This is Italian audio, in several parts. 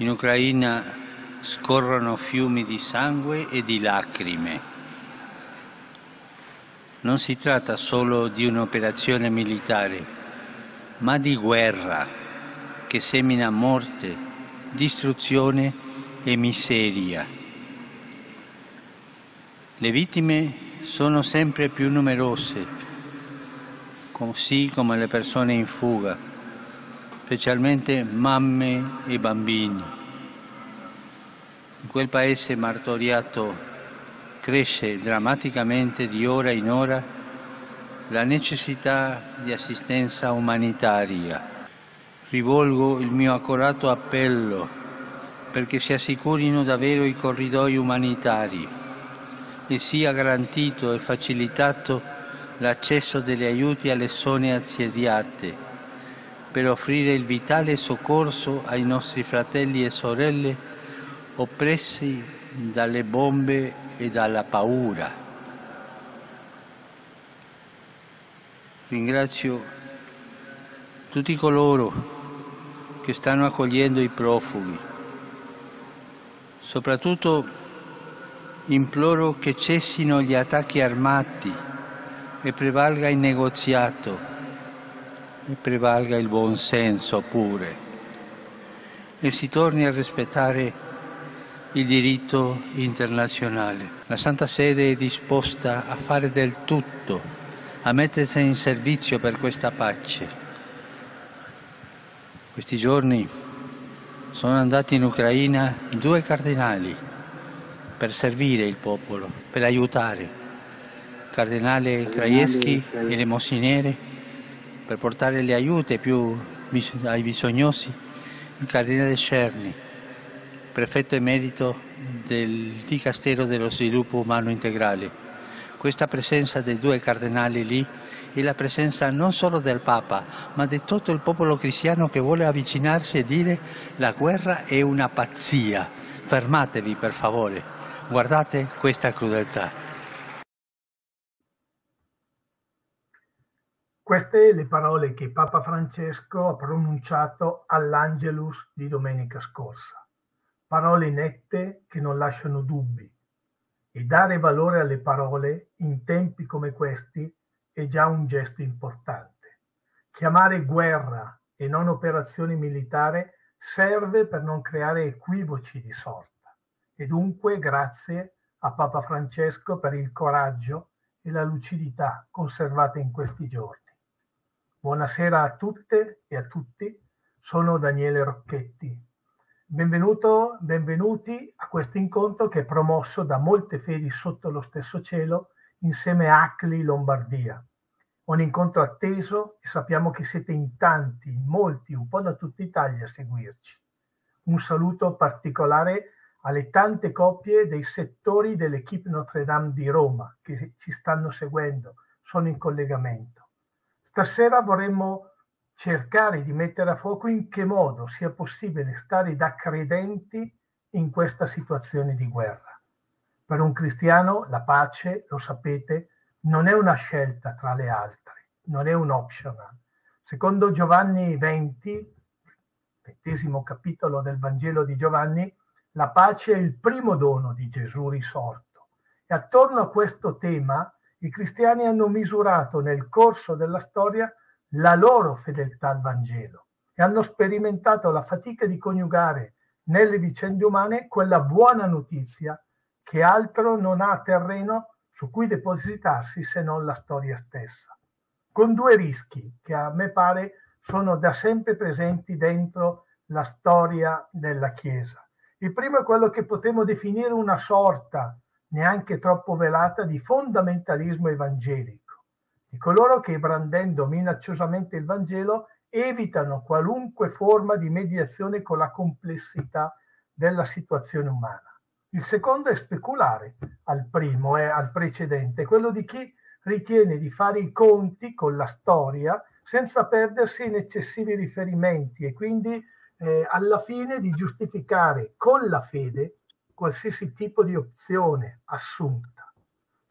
In Ucraina scorrono fiumi di sangue e di lacrime. Non si tratta solo di un'operazione militare, ma di guerra che semina morte, distruzione e miseria. Le vittime sono sempre più numerose, così come le persone in fuga, specialmente mamme e bambini in quel paese martoriato cresce drammaticamente di ora in ora la necessità di assistenza umanitaria. Rivolgo il mio accorato appello perché si assicurino davvero i corridoi umanitari e sia garantito e facilitato l'accesso degli aiuti alle zone assediate per offrire il vitale soccorso ai nostri fratelli e sorelle oppressi dalle bombe e dalla paura. Ringrazio tutti coloro che stanno accogliendo i profughi. Soprattutto imploro che cessino gli attacchi armati e prevalga il negoziato e prevalga il buon senso pure e si torni a rispettare il diritto internazionale. La Santa Sede è disposta a fare del tutto, a mettersi in servizio per questa pace. Questi giorni sono andati in Ucraina due cardinali per servire il popolo, per aiutare. Cardinale Krajewski e l'emosiniere per portare le aiute più ai bisognosi, il cardinale Cerni prefetto emerito del Dicastero dello Sviluppo Umano Integrale. Questa presenza dei due cardinali lì è la presenza non solo del Papa, ma di tutto il popolo cristiano che vuole avvicinarsi e dire la guerra è una pazzia. Fermatevi per favore, guardate questa crudeltà. Queste le parole che Papa Francesco ha pronunciato all'Angelus di domenica scorsa parole nette che non lasciano dubbi e dare valore alle parole in tempi come questi è già un gesto importante. Chiamare guerra e non operazione militare serve per non creare equivoci di sorta e dunque grazie a Papa Francesco per il coraggio e la lucidità conservate in questi giorni. Buonasera a tutte e a tutti, sono Daniele Rocchetti Benvenuto, benvenuti a questo incontro che è promosso da Molte Fedi sotto lo stesso cielo insieme a Acli Lombardia. Un incontro atteso e sappiamo che siete in tanti, in molti, un po' da tutta Italia a seguirci. Un saluto particolare alle tante coppie dei settori dell'equipe Notre Dame di Roma che ci stanno seguendo, sono in collegamento. Stasera vorremmo cercare di mettere a fuoco in che modo sia possibile stare da credenti in questa situazione di guerra. Per un cristiano la pace, lo sapete, non è una scelta tra le altre, non è un optional. Secondo Giovanni 20, ventesimo capitolo del Vangelo di Giovanni, la pace è il primo dono di Gesù risorto. E attorno a questo tema i cristiani hanno misurato nel corso della storia la loro fedeltà al Vangelo e hanno sperimentato la fatica di coniugare nelle vicende umane quella buona notizia che altro non ha terreno su cui depositarsi se non la storia stessa, con due rischi che a me pare sono da sempre presenti dentro la storia della Chiesa. Il primo è quello che potremmo definire una sorta, neanche troppo velata, di fondamentalismo evangelico di coloro che brandendo minacciosamente il Vangelo evitano qualunque forma di mediazione con la complessità della situazione umana. Il secondo è speculare al primo, è eh, al precedente, quello di chi ritiene di fare i conti con la storia senza perdersi in eccessivi riferimenti e quindi eh, alla fine di giustificare con la fede qualsiasi tipo di opzione assunta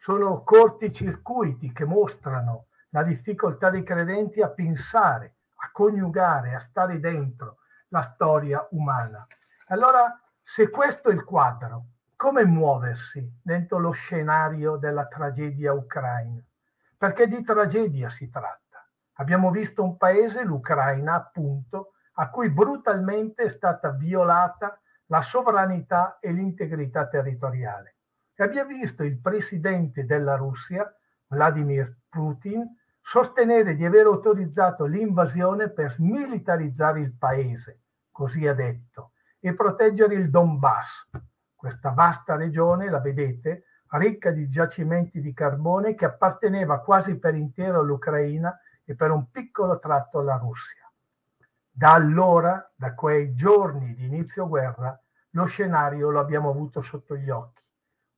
sono circuiti che mostrano la difficoltà dei credenti a pensare, a coniugare, a stare dentro la storia umana. Allora, se questo è il quadro, come muoversi dentro lo scenario della tragedia ucraina? Perché di tragedia si tratta. Abbiamo visto un paese, l'Ucraina appunto, a cui brutalmente è stata violata la sovranità e l'integrità territoriale che abbia visto il presidente della Russia, Vladimir Putin, sostenere di aver autorizzato l'invasione per smilitarizzare il paese, così ha detto, e proteggere il Donbass, questa vasta regione, la vedete, ricca di giacimenti di carbone che apparteneva quasi per intero all'Ucraina e per un piccolo tratto alla Russia. Da allora, da quei giorni di inizio guerra, lo scenario lo abbiamo avuto sotto gli occhi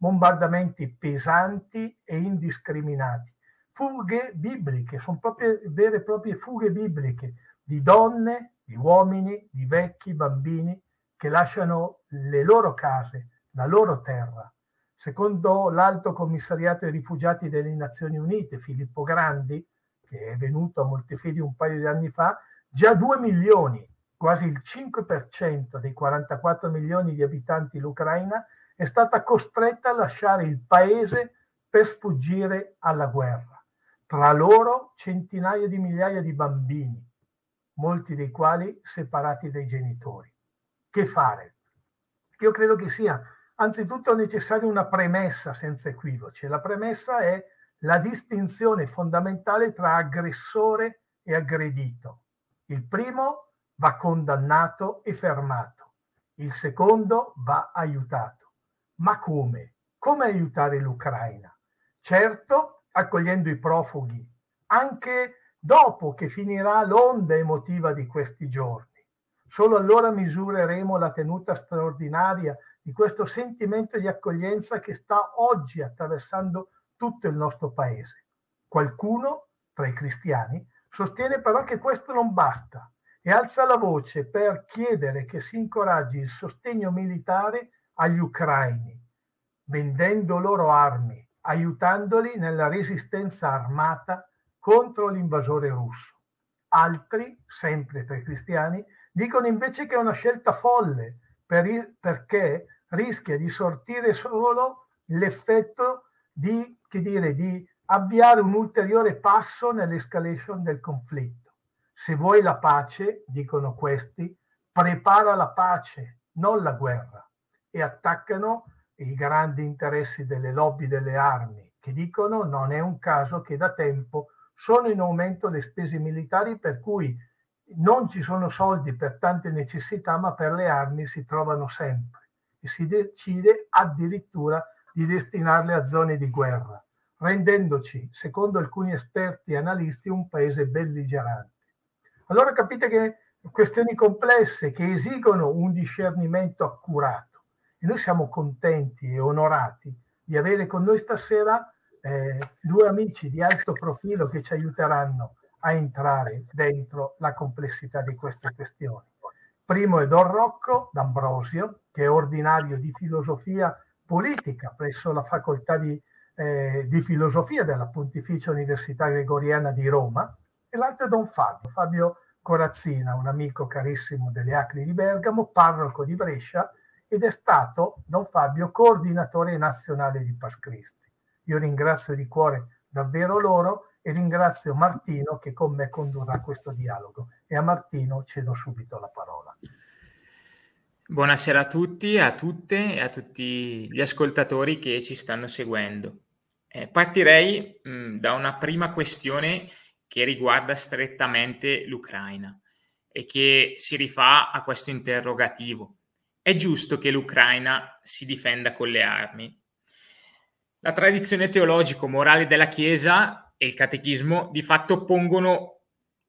bombardamenti pesanti e indiscriminati. Fughe bibliche, sono proprie, vere e proprie fughe bibliche di donne, di uomini, di vecchi, bambini che lasciano le loro case, la loro terra. Secondo l'Alto Commissariato ai Rifugiati delle Nazioni Unite, Filippo Grandi, che è venuto a Montefedi un paio di anni fa, già 2 milioni, quasi il 5% dei 44 milioni di abitanti dell'Ucraina è stata costretta a lasciare il paese per sfuggire alla guerra. Tra loro centinaia di migliaia di bambini, molti dei quali separati dai genitori. Che fare? Io credo che sia anzitutto necessaria una premessa senza equivoci. La premessa è la distinzione fondamentale tra aggressore e aggredito. Il primo va condannato e fermato, il secondo va aiutato. Ma come? Come aiutare l'Ucraina? Certo, accogliendo i profughi, anche dopo che finirà l'onda emotiva di questi giorni. Solo allora misureremo la tenuta straordinaria di questo sentimento di accoglienza che sta oggi attraversando tutto il nostro paese. Qualcuno, tra i cristiani, sostiene però che questo non basta e alza la voce per chiedere che si incoraggi il sostegno militare agli ucraini, vendendo loro armi, aiutandoli nella resistenza armata contro l'invasore russo. Altri, sempre tra i cristiani, dicono invece che è una scelta folle per, il, perché rischia di sortire solo l'effetto di, che dire, di avviare un ulteriore passo nell'escalation del conflitto. Se vuoi la pace, dicono questi, prepara la pace, non la guerra e attaccano i grandi interessi delle lobby delle armi, che dicono non è un caso che da tempo sono in aumento le spese militari per cui non ci sono soldi per tante necessità, ma per le armi si trovano sempre e si decide addirittura di destinarle a zone di guerra, rendendoci, secondo alcuni esperti e analisti, un paese belligerante. Allora capite che questioni complesse che esigono un discernimento accurato e noi siamo contenti e onorati di avere con noi stasera eh, due amici di alto profilo che ci aiuteranno a entrare dentro la complessità di queste questioni. Primo è Don Rocco D'Ambrosio, che è ordinario di filosofia politica presso la facoltà di, eh, di filosofia della Pontificia Università Gregoriana di Roma, e l'altro è Don Fabio, Fabio Corazzina, un amico carissimo delle Acri di Bergamo, parroco di Brescia ed è stato Don Fabio coordinatore nazionale di Pascristi. Io ringrazio di cuore davvero loro e ringrazio Martino che con me condurrà questo dialogo e a Martino cedo subito la parola. Buonasera a tutti, a tutte e a tutti gli ascoltatori che ci stanno seguendo. Eh, partirei mh, mm, da una prima questione che riguarda strettamente l'Ucraina e che si rifà a questo interrogativo è giusto che l'Ucraina si difenda con le armi. La tradizione teologico-morale della Chiesa e il catechismo di fatto pongono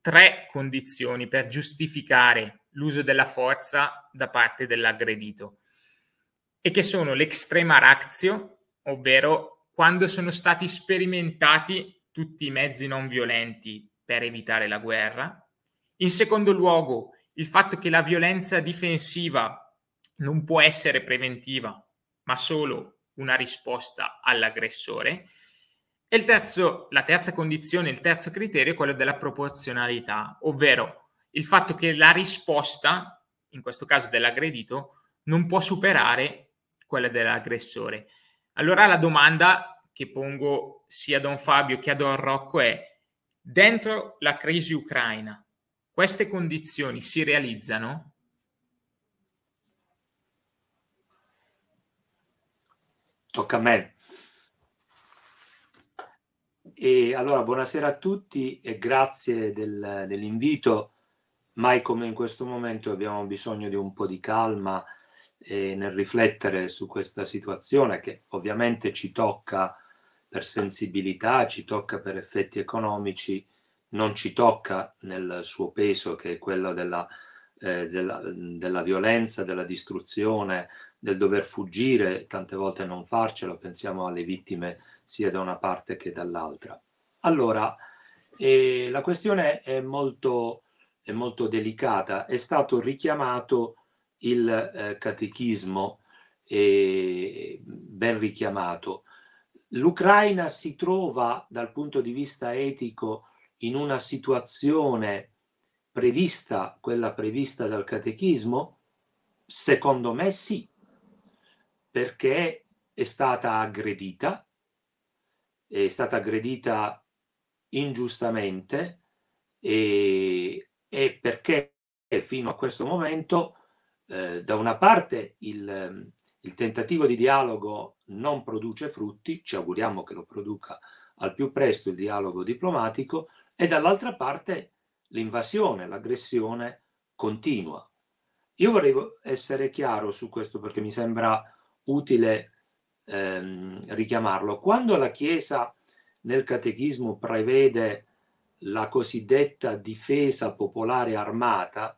tre condizioni per giustificare l'uso della forza da parte dell'aggredito e che sono l'extrema razio, ovvero quando sono stati sperimentati tutti i mezzi non violenti per evitare la guerra. In secondo luogo, il fatto che la violenza difensiva non può essere preventiva, ma solo una risposta all'aggressore. E il terzo, la terza condizione, il terzo criterio è quello della proporzionalità, ovvero il fatto che la risposta, in questo caso dell'aggredito, non può superare quella dell'aggressore. Allora la domanda che pongo sia a Don Fabio che a Don Rocco è, dentro la crisi ucraina, queste condizioni si realizzano? tocca a me. E allora, buonasera a tutti e grazie del, dell'invito. Mai come in questo momento abbiamo bisogno di un po' di calma eh, nel riflettere su questa situazione che ovviamente ci tocca per sensibilità, ci tocca per effetti economici, non ci tocca nel suo peso che è quello della, eh, della, della violenza, della distruzione, del dover fuggire, tante volte non farcela, pensiamo alle vittime sia da una parte che dall'altra. Allora, eh, la questione è molto, è molto, delicata, è stato richiamato il eh, catechismo, eh, ben richiamato. L'Ucraina si trova dal punto di vista etico in una situazione prevista, quella prevista dal catechismo? Secondo me sì, perché è stata aggredita, è stata aggredita ingiustamente e, e perché fino a questo momento eh, da una parte il, il tentativo di dialogo non produce frutti, ci auguriamo che lo produca al più presto il dialogo diplomatico, e dall'altra parte l'invasione, l'aggressione continua. Io vorrei essere chiaro su questo perché mi sembra utile ehm, richiamarlo. Quando la Chiesa nel catechismo prevede la cosiddetta difesa popolare armata,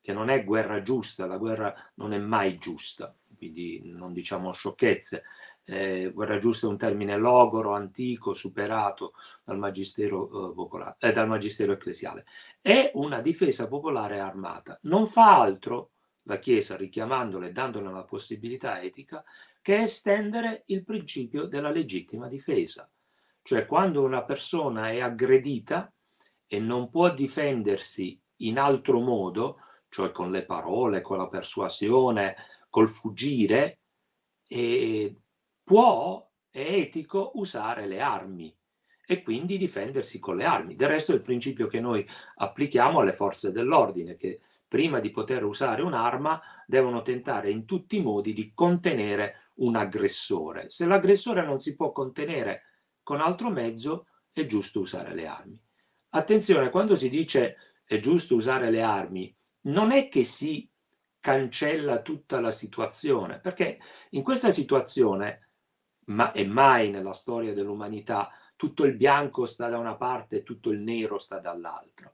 che non è guerra giusta, la guerra non è mai giusta, quindi non diciamo sciocchezze. Eh, guerra giusta è un termine logoro, antico, superato dal magistero, eh, popolare, eh, dal magistero ecclesiale. È una difesa popolare armata, non fa altro la Chiesa richiamandole e dandole una possibilità etica, che estendere il principio della legittima difesa. Cioè quando una persona è aggredita e non può difendersi in altro modo, cioè con le parole, con la persuasione, col fuggire, può, è etico, usare le armi e quindi difendersi con le armi. Del resto è il principio che noi applichiamo alle forze dell'ordine, che prima di poter usare un'arma, devono tentare in tutti i modi di contenere un aggressore. Se l'aggressore non si può contenere con altro mezzo, è giusto usare le armi. Attenzione, quando si dice è giusto usare le armi, non è che si cancella tutta la situazione, perché in questa situazione, ma e mai nella storia dell'umanità, tutto il bianco sta da una parte e tutto il nero sta dall'altra.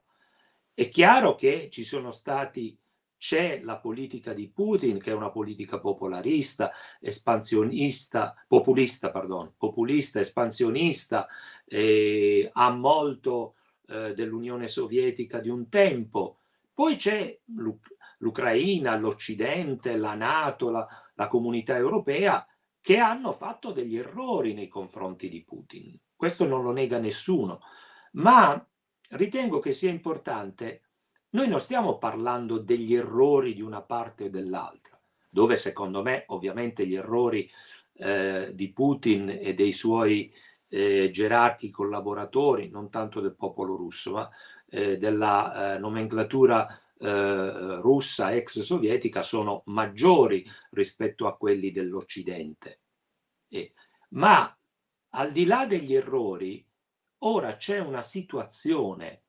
È chiaro che ci sono stati c'è la politica di Putin che è una politica popolarista, espansionista, populista, pardon, populista, espansionista, eh, ha molto eh, dell'Unione Sovietica di un tempo. Poi c'è l'Ucraina, l'Occidente, la Nato, la, la comunità europea che hanno fatto degli errori nei confronti di Putin. Questo non lo nega nessuno, ma ritengo che sia importante, noi non stiamo parlando degli errori di una parte o dell'altra, dove secondo me ovviamente gli errori eh, di Putin e dei suoi eh, gerarchi collaboratori, non tanto del popolo russo, ma eh, della eh, nomenclatura eh, russa ex sovietica sono maggiori rispetto a quelli dell'Occidente. ma al di là degli errori, Ora c'è una situazione,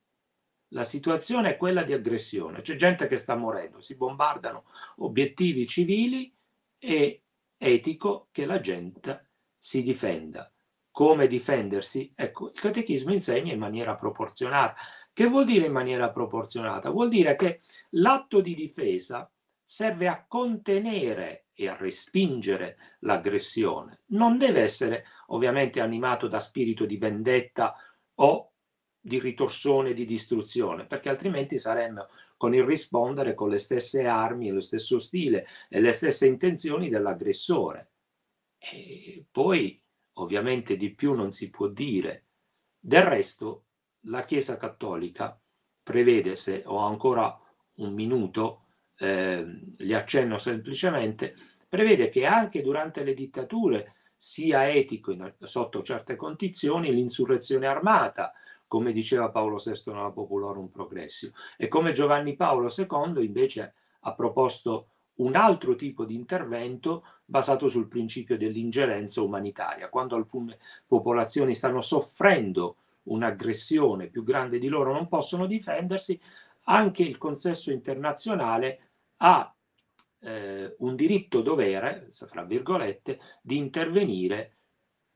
la situazione è quella di aggressione, c'è gente che sta morendo, si bombardano obiettivi civili e etico che la gente si difenda. Come difendersi? Ecco, il catechismo insegna in maniera proporzionata. Che vuol dire in maniera proporzionata? Vuol dire che l'atto di difesa serve a contenere e a respingere l'aggressione. Non deve essere ovviamente animato da spirito di vendetta o di ritorsione di distruzione, perché altrimenti saremmo con il rispondere con le stesse armi, lo stesso stile e le stesse intenzioni dell'aggressore. E poi ovviamente di più non si può dire. Del resto la Chiesa Cattolica prevede, se ho ancora un minuto, eh, li accenno semplicemente, prevede che anche durante le dittature sia etico in, sotto certe condizioni l'insurrezione armata, come diceva Paolo VI nella Populorum Progressio, e come Giovanni Paolo II invece ha proposto un altro tipo di intervento basato sul principio dell'ingerenza umanitaria. Quando alcune popolazioni stanno soffrendo un'aggressione più grande di loro, non possono difendersi, anche il consesso internazionale ha eh, un diritto dovere, fra virgolette, di intervenire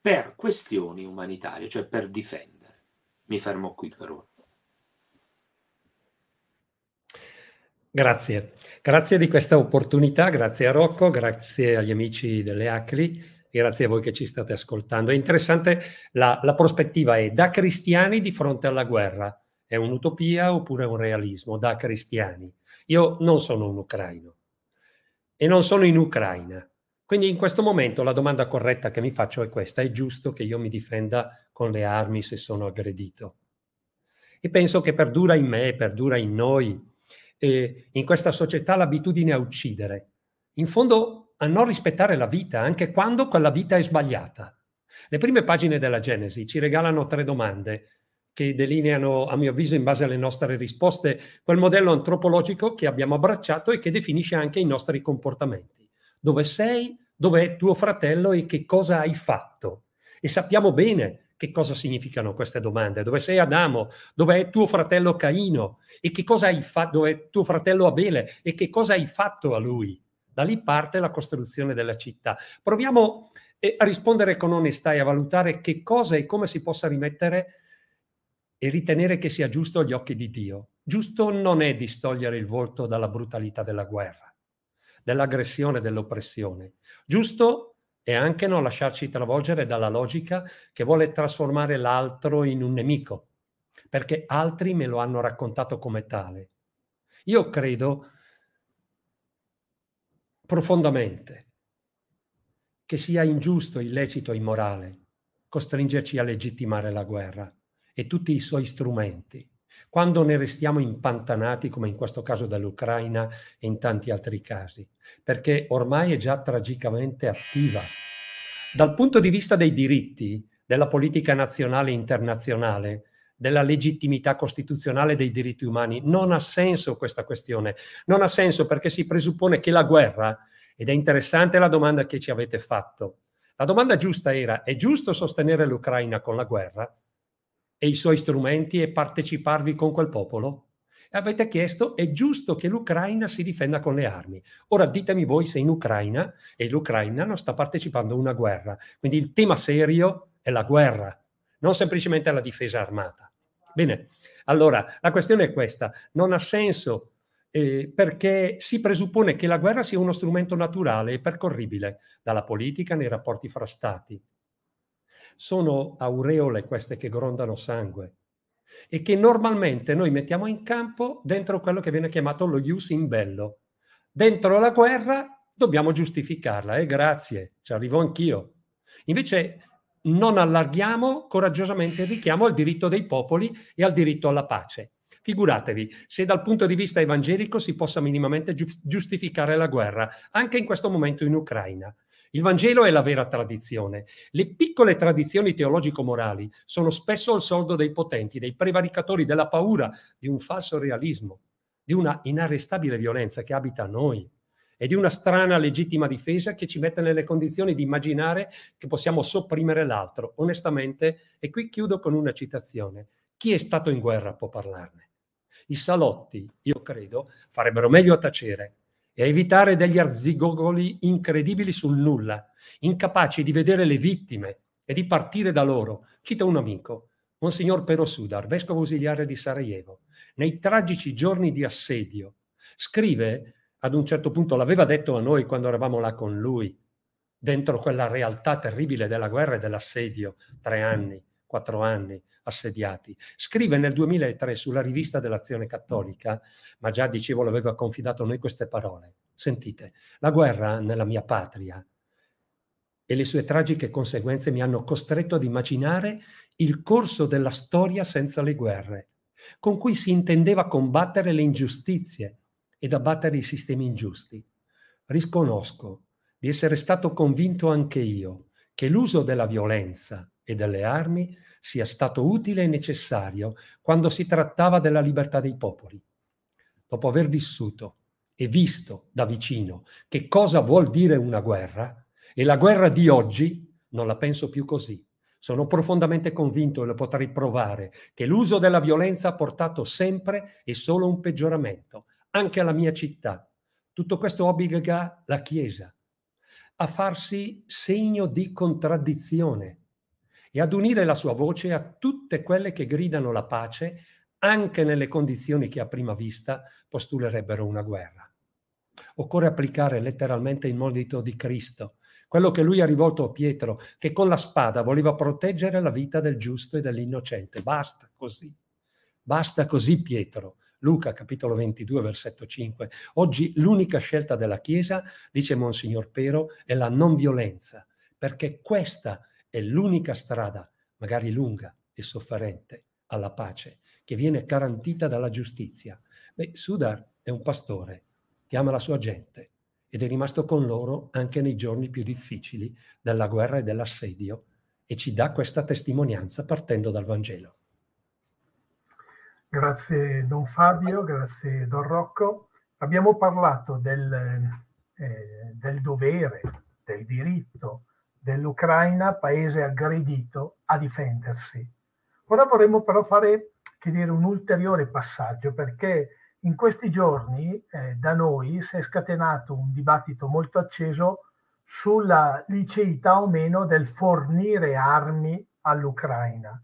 per questioni umanitarie, cioè per difendere. Mi fermo qui per ora. Grazie, grazie di questa opportunità, grazie a Rocco, grazie agli amici delle ACLI grazie a voi che ci state ascoltando. È interessante la, la prospettiva è da cristiani di fronte alla guerra. È un'utopia oppure un realismo da cristiani? Io non sono un ucraino e non sono in Ucraina. Quindi in questo momento la domanda corretta che mi faccio è questa, è giusto che io mi difenda con le armi se sono aggredito? E penso che perdura in me, perdura in noi, e in questa società l'abitudine a uccidere, in fondo a non rispettare la vita, anche quando quella vita è sbagliata. Le prime pagine della Genesi ci regalano tre domande che delineano, a mio avviso, in base alle nostre risposte, quel modello antropologico che abbiamo abbracciato e che definisce anche i nostri comportamenti. Dove sei, dove è tuo fratello e che cosa hai fatto? E sappiamo bene che cosa significano queste domande. Dove sei Adamo? Dove è tuo fratello Caino? E che cosa hai fatto? Dove è tuo fratello Abele? E che cosa hai fatto a lui? Da lì parte la costruzione della città. Proviamo eh, a rispondere con onestà e a valutare che cosa e come si possa rimettere e ritenere che sia giusto agli occhi di Dio. Giusto non è distogliere il volto dalla brutalità della guerra, dell'aggressione, dell'oppressione. Giusto è anche non lasciarci travolgere dalla logica che vuole trasformare l'altro in un nemico, perché altri me lo hanno raccontato come tale. Io credo profondamente che sia ingiusto, illecito, immorale costringerci a legittimare la guerra e tutti i suoi strumenti. Quando ne restiamo impantanati, come in questo caso dall'Ucraina e in tanti altri casi, perché ormai è già tragicamente attiva. Dal punto di vista dei diritti, della politica nazionale e internazionale, della legittimità costituzionale dei diritti umani. Non ha senso questa questione, non ha senso perché si presuppone che la guerra, ed è interessante la domanda che ci avete fatto, la domanda giusta era, è giusto sostenere l'Ucraina con la guerra? e i suoi strumenti e parteciparvi con quel popolo? Avete chiesto, è giusto che l'Ucraina si difenda con le armi. Ora ditemi voi se in Ucraina, e l'Ucraina non sta partecipando a una guerra, quindi il tema serio è la guerra, non semplicemente la difesa armata. Bene, allora la questione è questa, non ha senso eh, perché si presuppone che la guerra sia uno strumento naturale e percorribile dalla politica nei rapporti fra stati sono aureole queste che grondano sangue e che normalmente noi mettiamo in campo dentro quello che viene chiamato lo ius in bello. Dentro la guerra dobbiamo giustificarla, e eh? grazie, ci arrivo anch'io. Invece non allarghiamo coraggiosamente il richiamo al diritto dei popoli e al diritto alla pace. Figuratevi se dal punto di vista evangelico si possa minimamente giustificare la guerra, anche in questo momento in Ucraina. Il Vangelo è la vera tradizione. Le piccole tradizioni teologico-morali sono spesso al soldo dei potenti, dei prevaricatori, della paura, di un falso realismo, di una inarrestabile violenza che abita noi e di una strana legittima difesa che ci mette nelle condizioni di immaginare che possiamo sopprimere l'altro. Onestamente, e qui chiudo con una citazione, chi è stato in guerra può parlarne. I salotti, io credo, farebbero meglio a tacere e a evitare degli arzigogoli incredibili sul nulla, incapaci di vedere le vittime e di partire da loro. Cita un amico, Monsignor Pero Sudar, vescovo ausiliare di Sarajevo, nei tragici giorni di assedio, scrive ad un certo punto, l'aveva detto a noi quando eravamo là con lui, dentro quella realtà terribile della guerra e dell'assedio, tre anni quattro anni assediati. Scrive nel 2003 sulla rivista dell'Azione Cattolica, ma già dicevo l'aveva confidato a noi queste parole. Sentite, la guerra nella mia patria e le sue tragiche conseguenze mi hanno costretto ad immaginare il corso della storia senza le guerre, con cui si intendeva combattere le ingiustizie ed abbattere i sistemi ingiusti. Riconosco di essere stato convinto anche io che l'uso della violenza e delle armi sia stato utile e necessario quando si trattava della libertà dei popoli. Dopo aver vissuto e visto da vicino che cosa vuol dire una guerra, e la guerra di oggi non la penso più così. Sono profondamente convinto e lo potrei provare che l'uso della violenza ha portato sempre e solo un peggioramento, anche alla mia città. Tutto questo obbliga la Chiesa a farsi segno di contraddizione e ad unire la sua voce a tutte quelle che gridano la pace anche nelle condizioni che a prima vista postulerebbero una guerra. Occorre applicare letteralmente il monito di Cristo, quello che lui ha rivolto a Pietro, che con la spada voleva proteggere la vita del giusto e dell'innocente. Basta così. Basta così Pietro. Luca capitolo 22 versetto 5. Oggi l'unica scelta della Chiesa, dice Monsignor Pero, è la non violenza, perché questa è è l'unica strada, magari lunga e sofferente, alla pace, che viene garantita dalla giustizia. Beh, Sudar è un pastore che ama la sua gente ed è rimasto con loro anche nei giorni più difficili della guerra e dell'assedio e ci dà questa testimonianza partendo dal Vangelo. Grazie Don Fabio, grazie Don Rocco. Abbiamo parlato del, eh, del dovere, del diritto dell'Ucraina, paese aggredito, a difendersi. Ora vorremmo però fare dire, un ulteriore passaggio perché in questi giorni eh, da noi si è scatenato un dibattito molto acceso sulla liceità o meno del fornire armi all'Ucraina,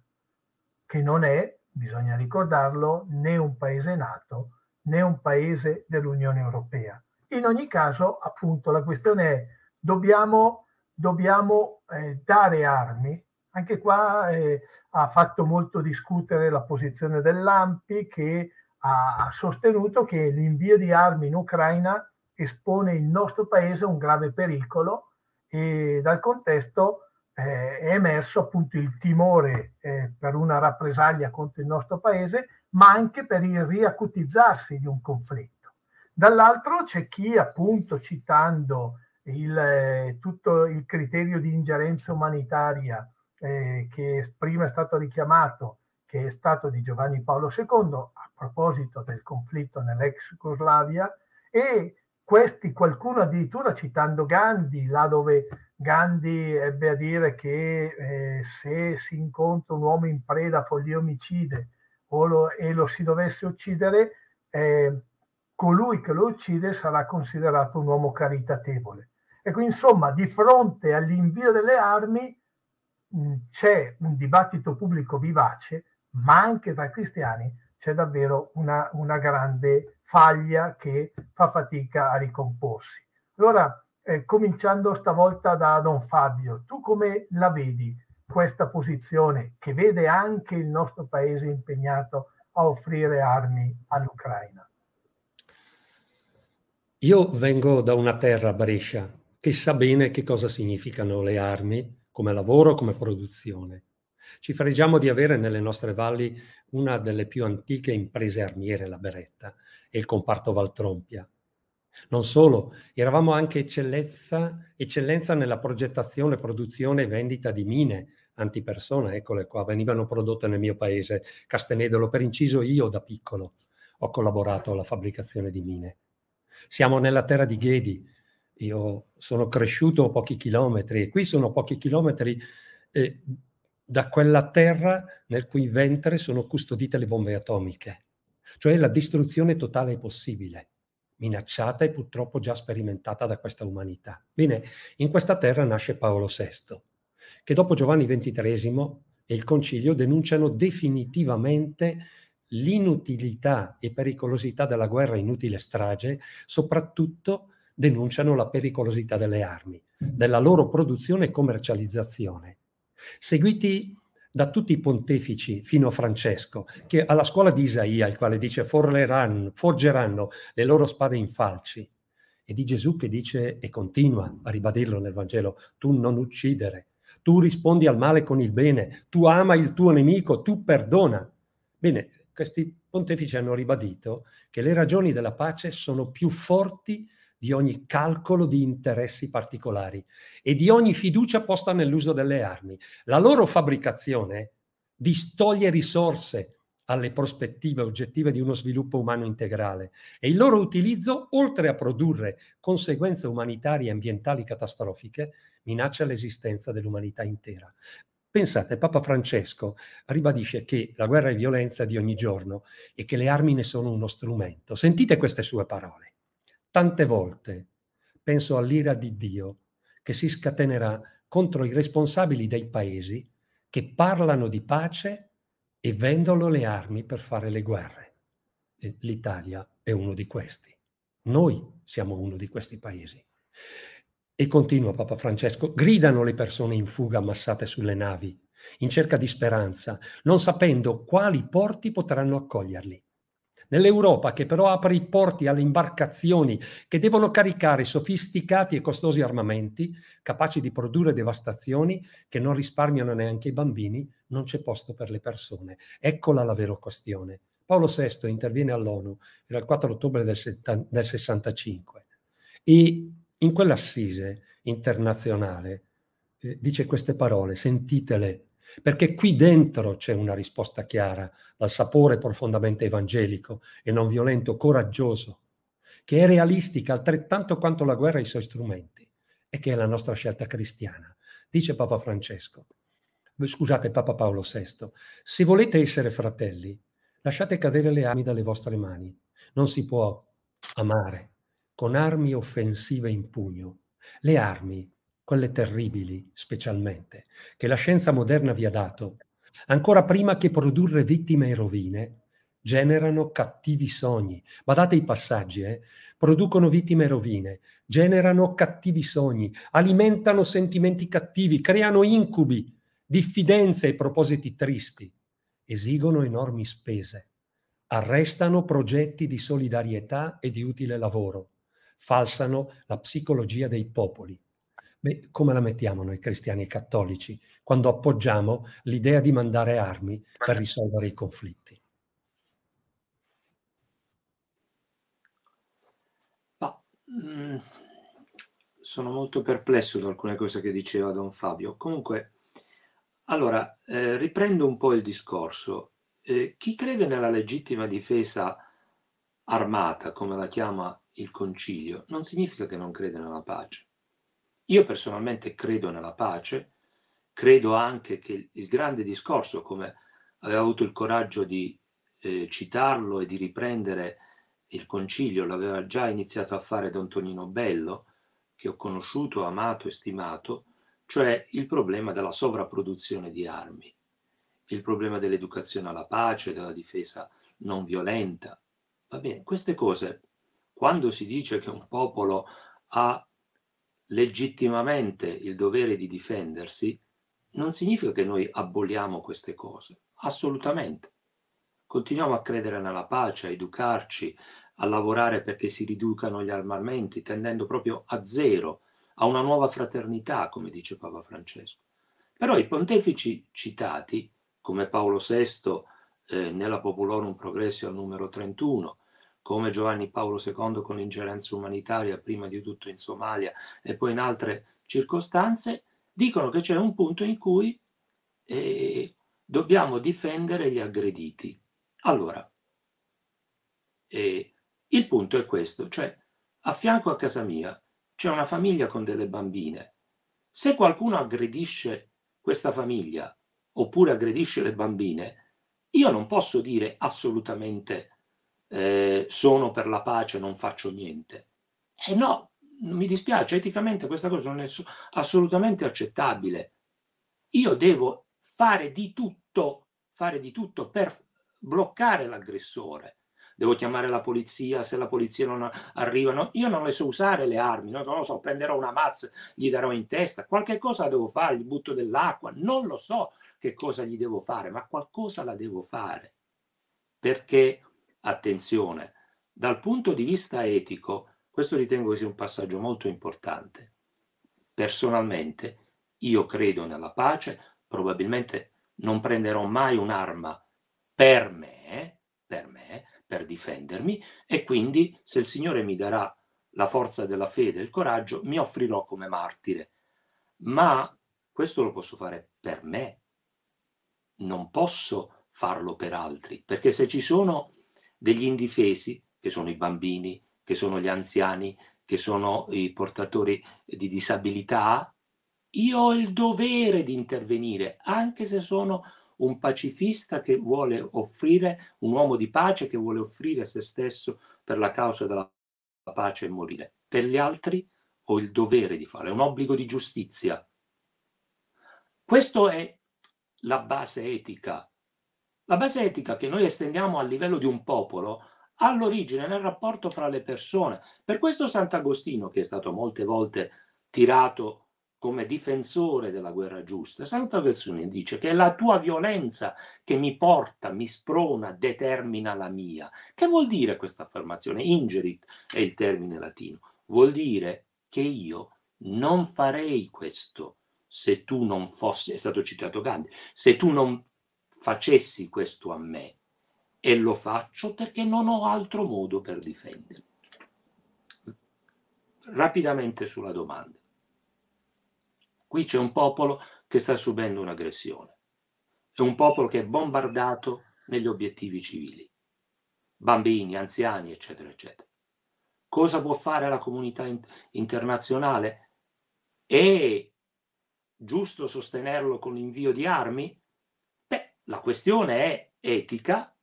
che non è, bisogna ricordarlo, né un paese NATO né un paese dell'Unione Europea. In ogni caso, appunto, la questione è dobbiamo dobbiamo eh, dare armi. Anche qua eh, ha fatto molto discutere la posizione dell'AMPI che ha sostenuto che l'invio di armi in Ucraina espone il nostro paese a un grave pericolo e dal contesto eh, è emerso appunto il timore eh, per una rappresaglia contro il nostro paese, ma anche per il riacutizzarsi di un conflitto. Dall'altro c'è chi appunto citando il, eh, tutto il criterio di ingerenza umanitaria eh, che prima è stato richiamato, che è stato di Giovanni Paolo II a proposito del conflitto nell'ex Jugoslavia e questi qualcuno addirittura citando Gandhi, là dove Gandhi ebbe a dire che eh, se si incontra un uomo in preda a follia omicide lo, e lo si dovesse uccidere, eh, colui che lo uccide sarà considerato un uomo caritatevole. Ecco, insomma, di fronte all'invio delle armi c'è un dibattito pubblico vivace, ma anche tra i cristiani c'è davvero una, una grande faglia che fa fatica a ricomporsi. Allora, eh, cominciando stavolta da Don Fabio, tu come la vedi questa posizione che vede anche il nostro paese impegnato a offrire armi all'Ucraina? Io vengo da una terra, Brescia, che sa bene che cosa significano le armi come lavoro, come produzione. Ci fregiamo di avere nelle nostre valli una delle più antiche imprese armiere, la Beretta, e il comparto Valtrompia. Non solo, eravamo anche eccellenza, eccellenza nella progettazione, produzione e vendita di mine antipersona, eccole qua, venivano prodotte nel mio paese, Castenedolo, per inciso io da piccolo ho collaborato alla fabbricazione di mine. Siamo nella terra di Ghedi, io sono cresciuto pochi chilometri e qui sono pochi chilometri eh, da quella terra nel cui ventre sono custodite le bombe atomiche, cioè la distruzione totale è possibile, minacciata e purtroppo già sperimentata da questa umanità. Bene, in questa terra nasce Paolo VI, che dopo Giovanni XXIII e il Concilio denunciano definitivamente l'inutilità e pericolosità della guerra inutile strage, soprattutto denunciano la pericolosità delle armi, della loro produzione e commercializzazione. Seguiti da tutti i pontefici fino a Francesco, che alla scuola di Isaia, il quale dice forgeranno le loro spade in falci, e di Gesù che dice e continua a ribadirlo nel Vangelo, tu non uccidere, tu rispondi al male con il bene, tu ama il tuo nemico, tu perdona. Bene, questi pontefici hanno ribadito che le ragioni della pace sono più forti di ogni calcolo di interessi particolari e di ogni fiducia posta nell'uso delle armi. La loro fabbricazione distoglie risorse alle prospettive oggettive di uno sviluppo umano integrale e il loro utilizzo, oltre a produrre conseguenze umanitarie e ambientali catastrofiche, minaccia l'esistenza dell'umanità intera. Pensate, Papa Francesco ribadisce che la guerra è violenza di ogni giorno e che le armi ne sono uno strumento. Sentite queste sue parole. Tante volte penso all'ira di Dio che si scatenerà contro i responsabili dei paesi che parlano di pace e vendono le armi per fare le guerre. E L'Italia è uno di questi. Noi siamo uno di questi paesi. E continua Papa Francesco, gridano le persone in fuga ammassate sulle navi, in cerca di speranza, non sapendo quali porti potranno accoglierli. Nell'Europa che però apre i porti alle imbarcazioni che devono caricare sofisticati e costosi armamenti capaci di produrre devastazioni che non risparmiano neanche i bambini, non c'è posto per le persone. Eccola la vera questione. Paolo VI interviene all'ONU, era il 4 ottobre del, 70, del 65, e in quell'assise internazionale eh, dice queste parole, sentitele perché qui dentro c'è una risposta chiara, dal sapore profondamente evangelico e non violento, coraggioso, che è realistica altrettanto quanto la guerra e i suoi strumenti, e che è la nostra scelta cristiana. Dice Papa Francesco, scusate Papa Paolo VI, se volete essere fratelli, lasciate cadere le armi dalle vostre mani. Non si può amare con armi offensive in pugno. Le armi quelle terribili specialmente, che la scienza moderna vi ha dato, ancora prima che produrre vittime e rovine, generano cattivi sogni. Badate i passaggi, eh? producono vittime e rovine, generano cattivi sogni, alimentano sentimenti cattivi, creano incubi, diffidenze e propositi tristi, esigono enormi spese, arrestano progetti di solidarietà e di utile lavoro, falsano la psicologia dei popoli. Beh, come la mettiamo noi cristiani e cattolici quando appoggiamo l'idea di mandare armi per risolvere i conflitti? No, mh, mm, sono molto perplesso da alcune cose che diceva Don Fabio. Comunque, allora, eh, riprendo un po' il discorso. Eh, chi crede nella legittima difesa armata, come la chiama il Concilio, non significa che non crede nella pace. Io personalmente credo nella pace, credo anche che il grande discorso, come aveva avuto il coraggio di eh, citarlo e di riprendere il concilio, l'aveva già iniziato a fare Don Tonino Bello, che ho conosciuto, amato e stimato, cioè il problema della sovrapproduzione di armi, il problema dell'educazione alla pace, della difesa non violenta. Va bene, queste cose, quando si dice che un popolo ha legittimamente il dovere di difendersi, non significa che noi aboliamo queste cose, assolutamente. Continuiamo a credere nella pace, a educarci, a lavorare perché si riducano gli armamenti, tendendo proprio a zero, a una nuova fraternità, come dice Papa Francesco. Però i pontefici citati, come Paolo VI eh, nella Populorum Progressio al numero 31, come Giovanni Paolo II con ingerenza umanitaria, prima di tutto in Somalia e poi in altre circostanze, dicono che c'è un punto in cui eh, dobbiamo difendere gli aggrediti. Allora, eh, il punto è questo, cioè a fianco a casa mia c'è una famiglia con delle bambine. Se qualcuno aggredisce questa famiglia oppure aggredisce le bambine, io non posso dire assolutamente eh, sono per la pace, non faccio niente. E no, mi dispiace, eticamente questa cosa non è assolutamente accettabile. Io devo fare di tutto, fare di tutto per bloccare l'aggressore. Devo chiamare la polizia, se la polizia non arriva, no, io non le so usare le armi, non lo so, prenderò una mazza, gli darò in testa, qualche cosa devo fare, gli butto dell'acqua, non lo so che cosa gli devo fare, ma qualcosa la devo fare. Perché attenzione. Dal punto di vista etico, questo ritengo che sia un passaggio molto importante. Personalmente, io credo nella pace, probabilmente non prenderò mai un'arma per me, per me, per difendermi, e quindi se il Signore mi darà la forza della fede e il coraggio, mi offrirò come martire. Ma questo lo posso fare per me, non posso farlo per altri, perché se ci sono degli indifesi, che sono i bambini, che sono gli anziani, che sono i portatori di disabilità, io ho il dovere di intervenire, anche se sono un pacifista che vuole offrire, un uomo di pace che vuole offrire a se stesso per la causa della pace e morire. Per gli altri ho il dovere di fare, è un obbligo di giustizia. Questa è la base etica la base etica che noi estendiamo a livello di un popolo ha l'origine nel rapporto fra le persone. Per questo Sant'Agostino, che è stato molte volte tirato come difensore della guerra giusta, Sant'Agostino dice che è la tua violenza che mi porta, mi sprona, determina la mia. Che vuol dire questa affermazione? Ingerit è il termine latino. Vuol dire che io non farei questo se tu non fossi, è stato citato Gandhi, se tu non facessi questo a me e lo faccio perché non ho altro modo per difendermi. Rapidamente sulla domanda. Qui c'è un popolo che sta subendo un'aggressione, è un popolo che è bombardato negli obiettivi civili, bambini, anziani, eccetera, eccetera. Cosa può fare la comunità internazionale? È giusto sostenerlo con l'invio di armi? la questione è etica,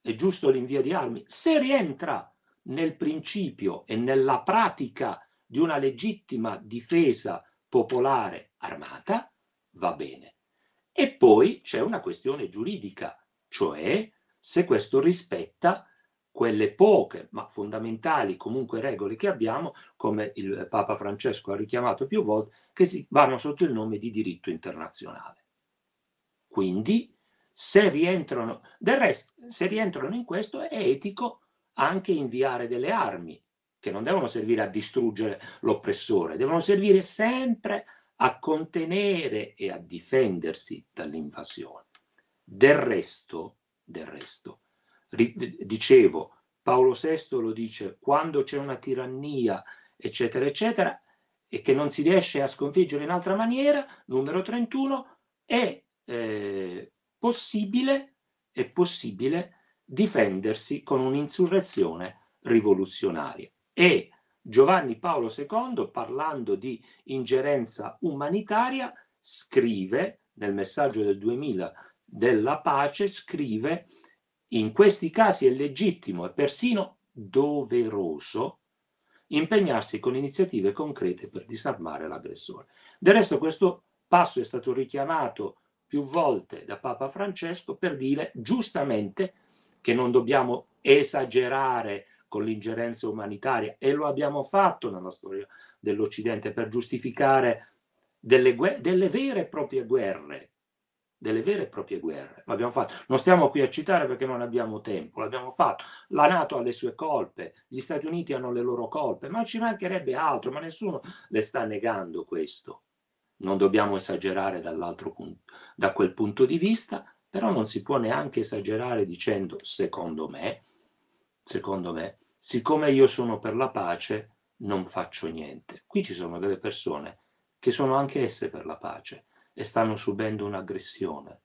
è giusto l'invio di armi, se rientra nel principio e nella pratica di una legittima difesa popolare armata, va bene. E poi c'è una questione giuridica, cioè se questo rispetta quelle poche ma fondamentali comunque regole che abbiamo, come il Papa Francesco ha richiamato più volte, che vanno sotto il nome di diritto internazionale. Quindi, se rientrano, del resto, se rientrano in questo, è etico anche inviare delle armi, che non devono servire a distruggere l'oppressore, devono servire sempre a contenere e a difendersi dall'invasione. Del resto, del resto, dicevo, Paolo VI lo dice, quando c'è una tirannia, eccetera, eccetera, e che non si riesce a sconfiggere in altra maniera, numero 31, è eh, possibile, è possibile difendersi con un'insurrezione rivoluzionaria. E Giovanni Paolo II, parlando di ingerenza umanitaria, scrive nel messaggio del 2000 della pace, scrive in questi casi è legittimo e persino doveroso impegnarsi con iniziative concrete per disarmare l'aggressore. Del resto questo passo è stato richiamato più volte da Papa Francesco per dire giustamente che non dobbiamo esagerare con l'ingerenza umanitaria e lo abbiamo fatto nella storia dell'Occidente per giustificare delle, guerre, delle vere e proprie guerre delle vere e proprie guerre. L'abbiamo fatto. Non stiamo qui a citare perché non abbiamo tempo, l'abbiamo fatto. La Nato ha le sue colpe, gli Stati Uniti hanno le loro colpe, ma ci mancherebbe altro, ma nessuno le sta negando questo. Non dobbiamo esagerare punto, da quel punto di vista, però non si può neanche esagerare dicendo, secondo me, secondo me, siccome io sono per la pace, non faccio niente. Qui ci sono delle persone che sono anche esse per la pace e stanno subendo un'aggressione.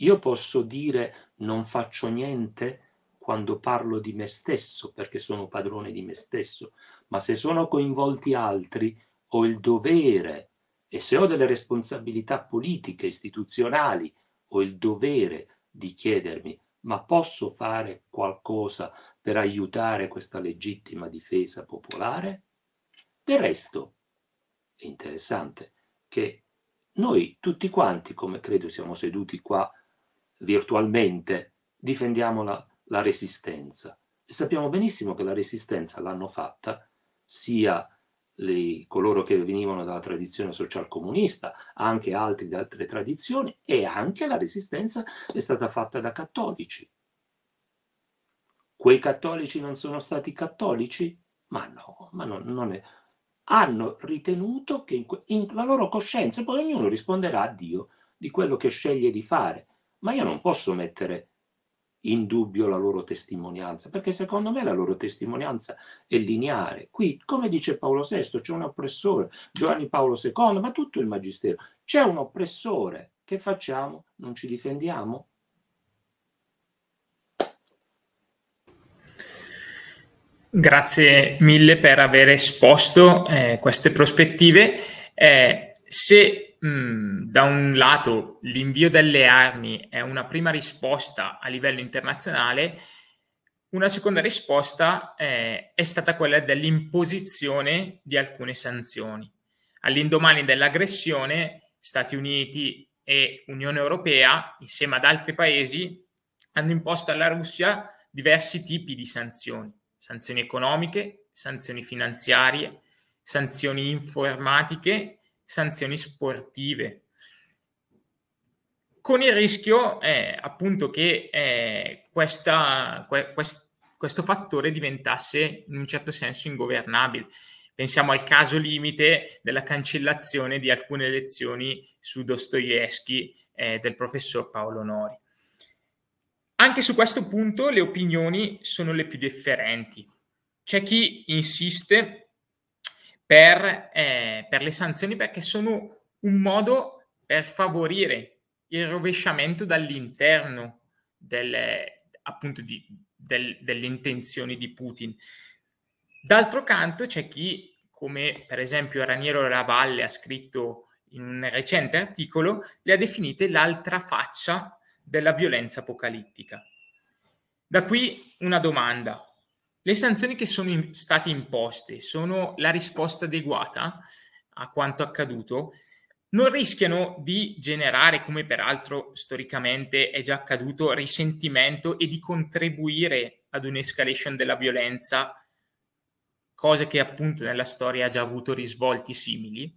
Io posso dire non faccio niente quando parlo di me stesso, perché sono padrone di me stesso, ma se sono coinvolti altri ho il dovere di e se ho delle responsabilità politiche, istituzionali, ho il dovere di chiedermi ma posso fare qualcosa per aiutare questa legittima difesa popolare? Del resto, è interessante che noi tutti quanti, come credo siamo seduti qua virtualmente, difendiamo la, la resistenza. E sappiamo benissimo che la resistenza l'hanno fatta sia le, coloro che venivano dalla tradizione social comunista, anche altri da altre tradizioni e anche la resistenza è stata fatta da cattolici. Quei cattolici non sono stati cattolici? Ma no, ma no, non è. Hanno ritenuto che in, in la loro coscienza, poi ognuno risponderà a Dio di quello che sceglie di fare, ma io non posso mettere in dubbio la loro testimonianza, perché secondo me la loro testimonianza è lineare. Qui, come dice Paolo VI, c'è un oppressore, Giovanni Paolo II, ma tutto il Magistero, c'è un oppressore. Che facciamo? Non ci difendiamo? Grazie mille per aver esposto eh, queste prospettive. Eh, se mm, da un lato l'invio delle armi è una prima risposta a livello internazionale, una seconda risposta eh, è stata quella dell'imposizione di alcune sanzioni. All'indomani dell'aggressione, Stati Uniti e Unione Europea, insieme ad altri paesi, hanno imposto alla Russia diversi tipi di sanzioni, sanzioni economiche, sanzioni finanziarie, sanzioni informatiche sanzioni sportive. Con il rischio eh, appunto che eh, questa, que, quest, questo fattore diventasse in un certo senso ingovernabile. Pensiamo al caso limite della cancellazione di alcune lezioni su Dostoevsky eh, del professor Paolo Nori. Anche su questo punto le opinioni sono le più differenti. C'è chi insiste per, eh, per le sanzioni perché sono un modo per favorire il rovesciamento dall'interno delle, appunto di, del, delle intenzioni di Putin. D'altro canto c'è chi, come per esempio Raniero Lavalle ha scritto in un recente articolo, le ha definite l'altra faccia della violenza apocalittica. Da qui una domanda. Le sanzioni che sono in, state imposte sono la risposta adeguata a quanto accaduto? Non rischiano di generare, come peraltro storicamente è già accaduto, risentimento e di contribuire ad un'escalation della violenza, cosa che appunto nella storia ha già avuto risvolti simili?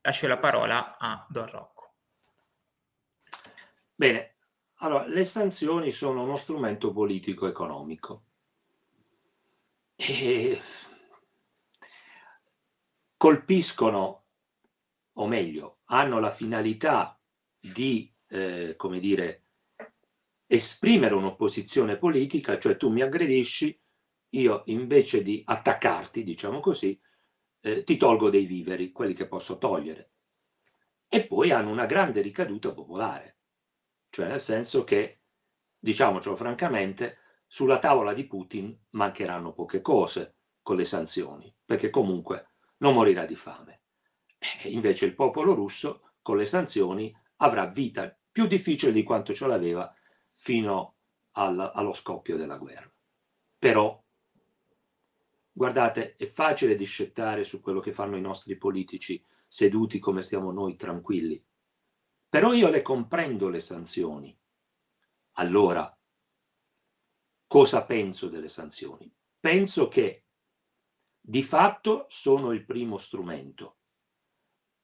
Lascio la parola a Don Rocco. Bene, allora le sanzioni sono uno strumento politico-economico e colpiscono, o meglio, hanno la finalità di, eh, come dire, esprimere un'opposizione politica, cioè tu mi aggredisci, io invece di attaccarti, diciamo così, eh, ti tolgo dei viveri, quelli che posso togliere. E poi hanno una grande ricaduta popolare, cioè nel senso che, diciamocelo francamente, sulla tavola di Putin mancheranno poche cose con le sanzioni, perché comunque non morirà di fame. E eh, invece il popolo russo con le sanzioni avrà vita più difficile di quanto ce l'aveva fino al, allo scoppio della guerra. Però, guardate, è facile discettare su quello che fanno i nostri politici seduti come stiamo noi tranquilli. Però io le comprendo le sanzioni. Allora, Cosa penso delle sanzioni? Penso che di fatto sono il primo strumento.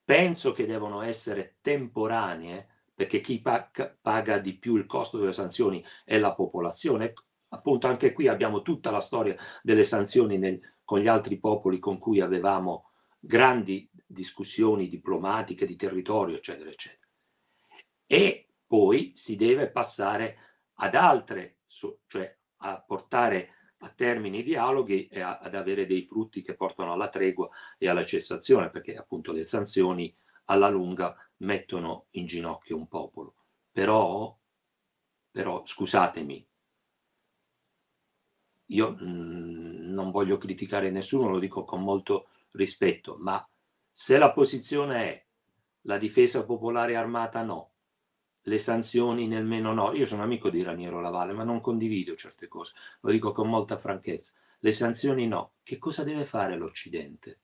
Penso che devono essere temporanee perché chi paga di più il costo delle sanzioni è la popolazione. Ecco, appunto anche qui abbiamo tutta la storia delle sanzioni nel, con gli altri popoli con cui avevamo grandi discussioni diplomatiche di territorio, eccetera, eccetera. E poi si deve passare ad altre, cioè a portare a termine i dialoghi e a, ad avere dei frutti che portano alla tregua e alla cessazione, perché appunto le sanzioni alla lunga mettono in ginocchio un popolo. Però, però scusatemi, io mh, mm, non voglio criticare nessuno, lo dico con molto rispetto, ma se la posizione è la difesa popolare armata no, le sanzioni nel meno no. Io sono amico di Raniero Lavalle, ma non condivido certe cose, lo dico con molta franchezza. Le sanzioni no. Che cosa deve fare l'Occidente?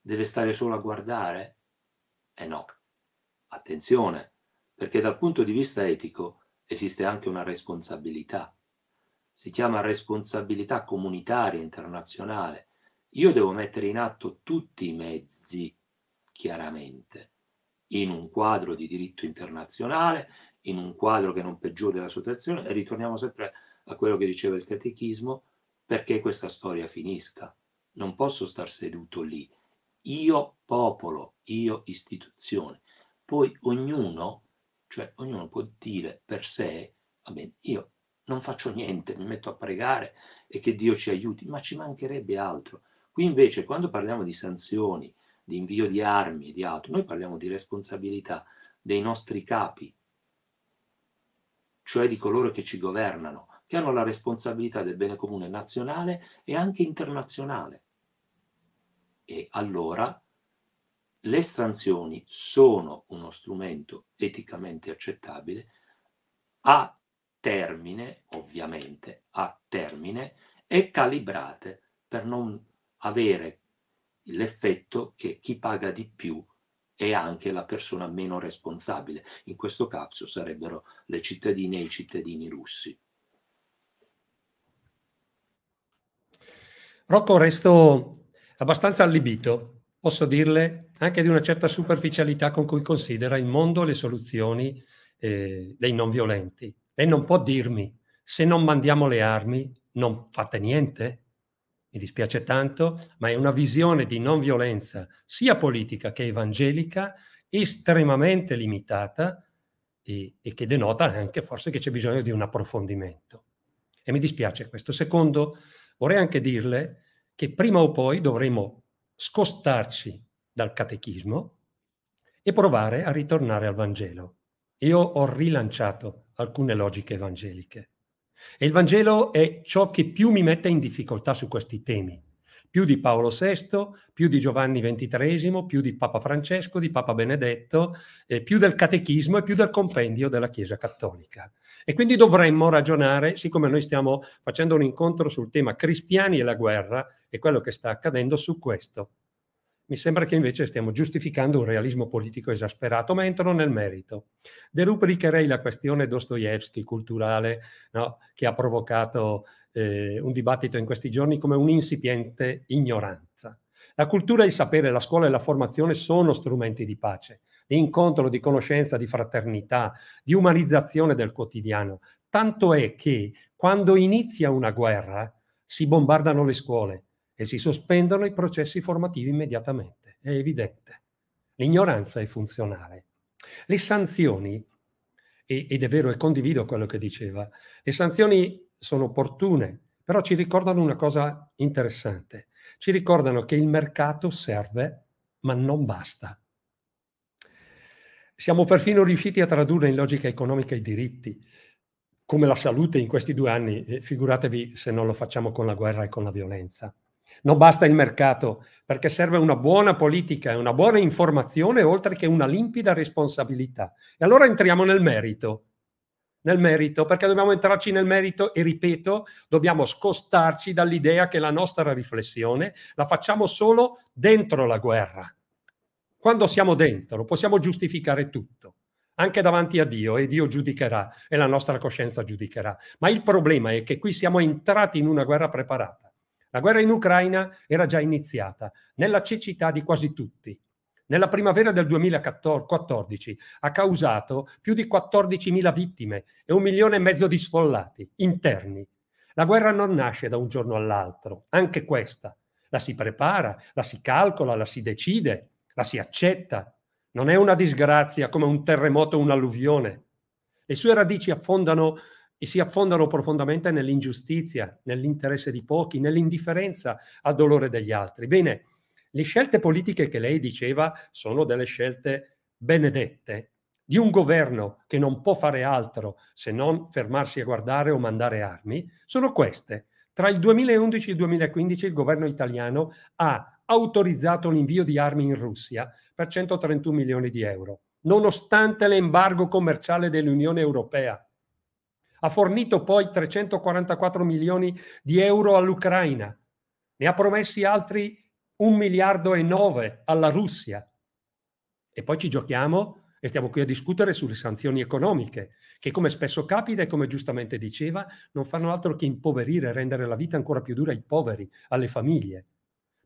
Deve stare solo a guardare? Eh no. Attenzione, perché dal punto di vista etico esiste anche una responsabilità. Si chiama responsabilità comunitaria internazionale. Io devo mettere in atto tutti i mezzi, chiaramente, in un quadro di diritto internazionale, in un quadro che non peggiori la situazione e ritorniamo sempre a quello che diceva il catechismo, perché questa storia finisca. Non posso star seduto lì. Io popolo, io istituzione. Poi ognuno, cioè ognuno può dire per sé, va bene, io non faccio niente, mi metto a pregare e che Dio ci aiuti, ma ci mancherebbe altro. Qui invece quando parliamo di sanzioni, di invio di armi e di altro, noi parliamo di responsabilità dei nostri capi, cioè di coloro che ci governano, che hanno la responsabilità del bene comune nazionale e anche internazionale. E allora le sanzioni sono uno strumento eticamente accettabile a termine, ovviamente, a termine e calibrate per non avere l'effetto che chi paga di più è anche la persona meno responsabile. In questo caso sarebbero le cittadine e i cittadini russi. Rocco, resto abbastanza allibito, posso dirle, anche di una certa superficialità con cui considera il mondo le soluzioni eh, dei non violenti. Lei non può dirmi, se non mandiamo le armi, non fate niente? mi dispiace tanto, ma è una visione di non violenza sia politica che evangelica estremamente limitata e, e, che denota anche forse che c'è bisogno di un approfondimento. E mi dispiace questo. Secondo, vorrei anche dirle che prima o poi dovremo scostarci dal catechismo e provare a ritornare al Vangelo. Io ho rilanciato alcune logiche evangeliche. E il Vangelo è ciò che più mi mette in difficoltà su questi temi, più di Paolo VI, più di Giovanni XXIII, più di Papa Francesco, di Papa Benedetto, eh, più del catechismo e più del compendio della Chiesa Cattolica. E quindi dovremmo ragionare, siccome noi stiamo facendo un incontro sul tema cristiani e la guerra e quello che sta accadendo su questo. Mi sembra che invece stiamo giustificando un realismo politico esasperato, ma entro nel merito. Derubricherei la questione Dostoevsky culturale no? che ha provocato eh, un dibattito in questi giorni come un'insipiente ignoranza. La cultura, il sapere, la scuola e la formazione sono strumenti di pace, di incontro, di conoscenza, di fraternità, di umanizzazione del quotidiano. Tanto è che quando inizia una guerra si bombardano le scuole, e si sospendono i processi formativi immediatamente. È evidente. L'ignoranza è funzionale. Le sanzioni, ed è vero e condivido quello che diceva, le sanzioni sono opportune, però ci ricordano una cosa interessante. Ci ricordano che il mercato serve, ma non basta. Siamo perfino riusciti a tradurre in logica economica i diritti, come la salute in questi due anni, figuratevi se non lo facciamo con la guerra e con la violenza non basta il mercato, perché serve una buona politica, una buona informazione, oltre che una limpida responsabilità. E allora entriamo nel merito, nel merito, perché dobbiamo entrarci nel merito e, ripeto, dobbiamo scostarci dall'idea che la nostra riflessione la facciamo solo dentro la guerra. Quando siamo dentro possiamo giustificare tutto anche davanti a Dio e Dio giudicherà e la nostra coscienza giudicherà. Ma il problema è che qui siamo entrati in una guerra preparata la guerra in Ucraina era già iniziata, nella cecità di quasi tutti. Nella primavera del 2014 ha causato più di 14.000 vittime e un milione e mezzo di sfollati interni. La guerra non nasce da un giorno all'altro, anche questa. La si prepara, la si calcola, la si decide, la si accetta. Non è una disgrazia come un terremoto o un'alluvione. Le sue radici affondano e si affondano profondamente nell'ingiustizia, nell'interesse di pochi, nell'indifferenza al dolore degli altri. Bene, le scelte politiche che lei diceva sono delle scelte benedette di un governo che non può fare altro se non fermarsi a guardare o mandare armi, sono queste. Tra il 2011 e il 2015 il governo italiano ha autorizzato l'invio di armi in Russia per 131 milioni di euro, nonostante l'embargo commerciale dell'Unione Europea. Ha fornito poi 344 milioni di euro all'Ucraina, ne ha promessi altri 1 miliardo e 9 alla Russia. E poi ci giochiamo e stiamo qui a discutere sulle sanzioni economiche, che come spesso capita e come giustamente diceva, non fanno altro che impoverire, e rendere la vita ancora più dura ai poveri, alle famiglie.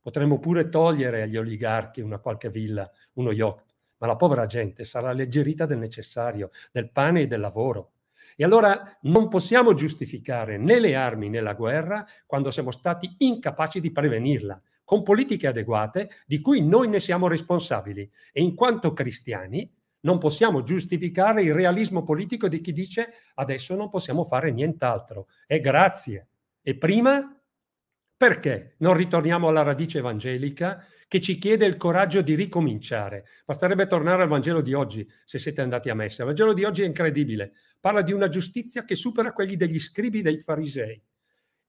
Potremmo pure togliere agli oligarchi una qualche villa, uno yacht, ma la povera gente sarà alleggerita del necessario, del pane e del lavoro. E allora non possiamo giustificare né le armi né la guerra quando siamo stati incapaci di prevenirla con politiche adeguate di cui noi ne siamo responsabili. E in quanto cristiani non possiamo giustificare il realismo politico di chi dice adesso non possiamo fare nient'altro. E grazie. E prima perché non ritorniamo alla radice evangelica che ci chiede il coraggio di ricominciare? Basterebbe tornare al Vangelo di oggi se siete andati a messa. Il Vangelo di oggi è incredibile, parla di una giustizia che supera quelli degli scribi e dei farisei.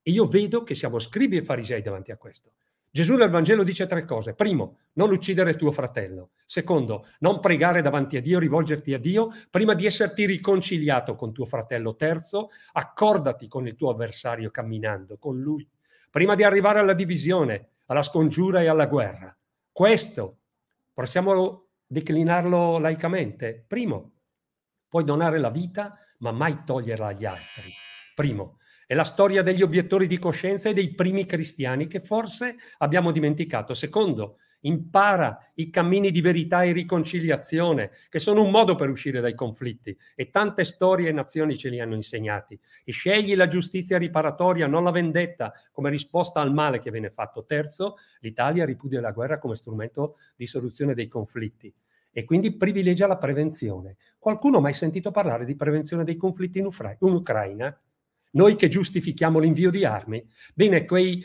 E io vedo che siamo scribi e farisei davanti a questo. Gesù nel Vangelo dice tre cose. Primo, non uccidere tuo fratello. Secondo, non pregare davanti a Dio, rivolgerti a Dio prima di esserti riconciliato con tuo fratello. Terzo, accordati con il tuo avversario camminando con lui prima di arrivare alla divisione, alla scongiura e alla guerra. Questo possiamo declinarlo laicamente. Primo, puoi donare la vita, ma mai toglierla agli altri. Primo, è la storia degli obiettori di coscienza e dei primi cristiani che forse abbiamo dimenticato. Secondo, impara i cammini di verità e riconciliazione, che sono un modo per uscire dai conflitti e tante storie e nazioni ce li hanno insegnati. E scegli la giustizia riparatoria, non la vendetta, come risposta al male che viene fatto. Terzo, l'Italia ripudia la guerra come strumento di soluzione dei conflitti e quindi privilegia la prevenzione. Qualcuno ha mai sentito parlare di prevenzione dei conflitti in, Ucra- in Ucraina? Noi che giustifichiamo l'invio di armi? Bene, quei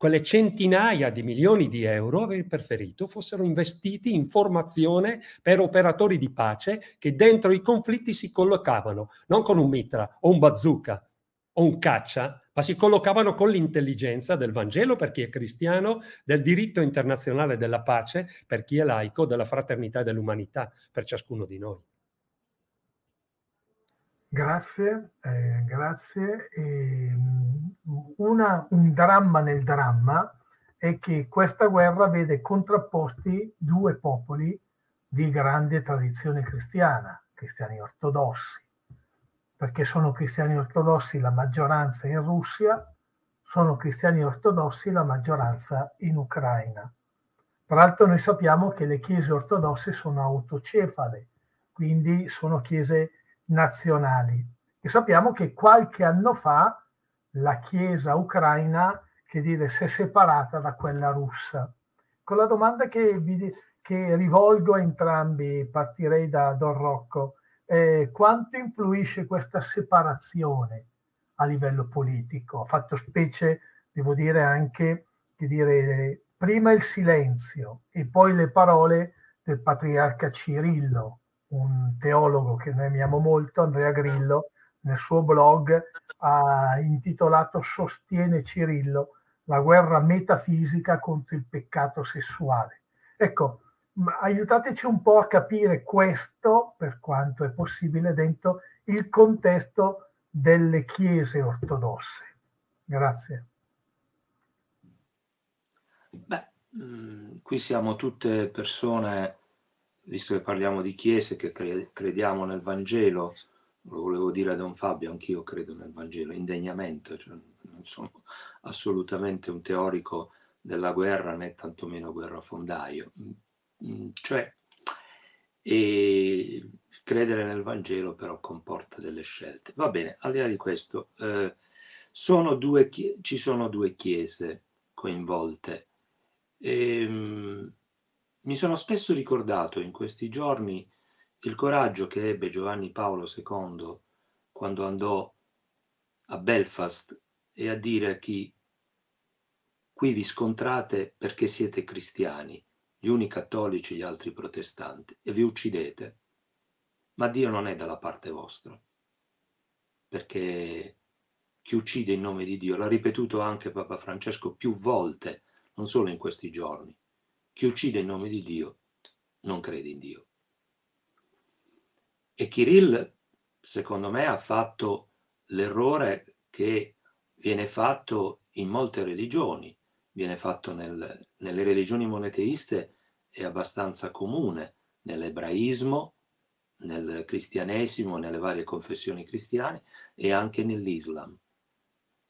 quelle centinaia di milioni di euro, avrei preferito fossero investiti in formazione per operatori di pace che dentro i conflitti si collocavano, non con un mitra o un bazooka o un caccia, ma si collocavano con l'intelligenza del Vangelo per chi è cristiano, del diritto internazionale della pace per chi è laico, della fraternità e dell'umanità per ciascuno di noi. Grazie, eh, grazie. E ehm, una, un dramma nel dramma è che questa guerra vede contrapposti due popoli di grande tradizione cristiana, cristiani ortodossi, perché sono cristiani ortodossi la maggioranza in Russia, sono cristiani ortodossi la maggioranza in Ucraina. Tra l'altro noi sappiamo che le chiese ortodosse sono autocefale, quindi sono chiese nazionali. E sappiamo che qualche anno fa la Chiesa ucraina, che dire, si è separata da quella russa. Con la domanda che, vi, che rivolgo a entrambi, partirei da Don Rocco, eh, quanto influisce questa separazione a livello politico? Ha fatto specie, devo dire, anche che dire, prima il silenzio e poi le parole del patriarca Cirillo, un teologo che noi amiamo molto, Andrea Grillo, nel suo blog ha intitolato Sostiene Cirillo, la guerra metafisica contro il peccato sessuale. Ecco, aiutateci un po' a capire questo, per quanto è possibile, dentro il contesto delle chiese ortodosse. Grazie. Beh, mh, mm, qui siamo tutte persone visto che parliamo di chiese, che cre- crediamo nel Vangelo, lo volevo dire a Don Fabio, anch'io credo nel Vangelo, indegnamente, cioè non sono assolutamente un teorico della guerra né tantomeno guerrafondaio. Mm, cioè, e credere nel Vangelo però comporta delle scelte. Va bene, al di là di questo, eh, sono due, ci sono due chiese coinvolte. E, ehm, mi sono spesso ricordato in questi giorni il coraggio che ebbe Giovanni Paolo II quando andò a Belfast e a dire a chi qui vi scontrate perché siete cristiani, gli uni cattolici, gli altri protestanti, e vi uccidete. Ma Dio non è dalla parte vostra, perché chi uccide in nome di Dio, l'ha ripetuto anche Papa Francesco più volte, non solo in questi giorni, chi uccide in nome di Dio non crede in Dio. E Kirill, secondo me, ha fatto l'errore che viene fatto in molte religioni, viene fatto nel, nelle religioni monoteiste, è abbastanza comune, nell'ebraismo, nel cristianesimo, nelle varie confessioni cristiane e anche nell'Islam.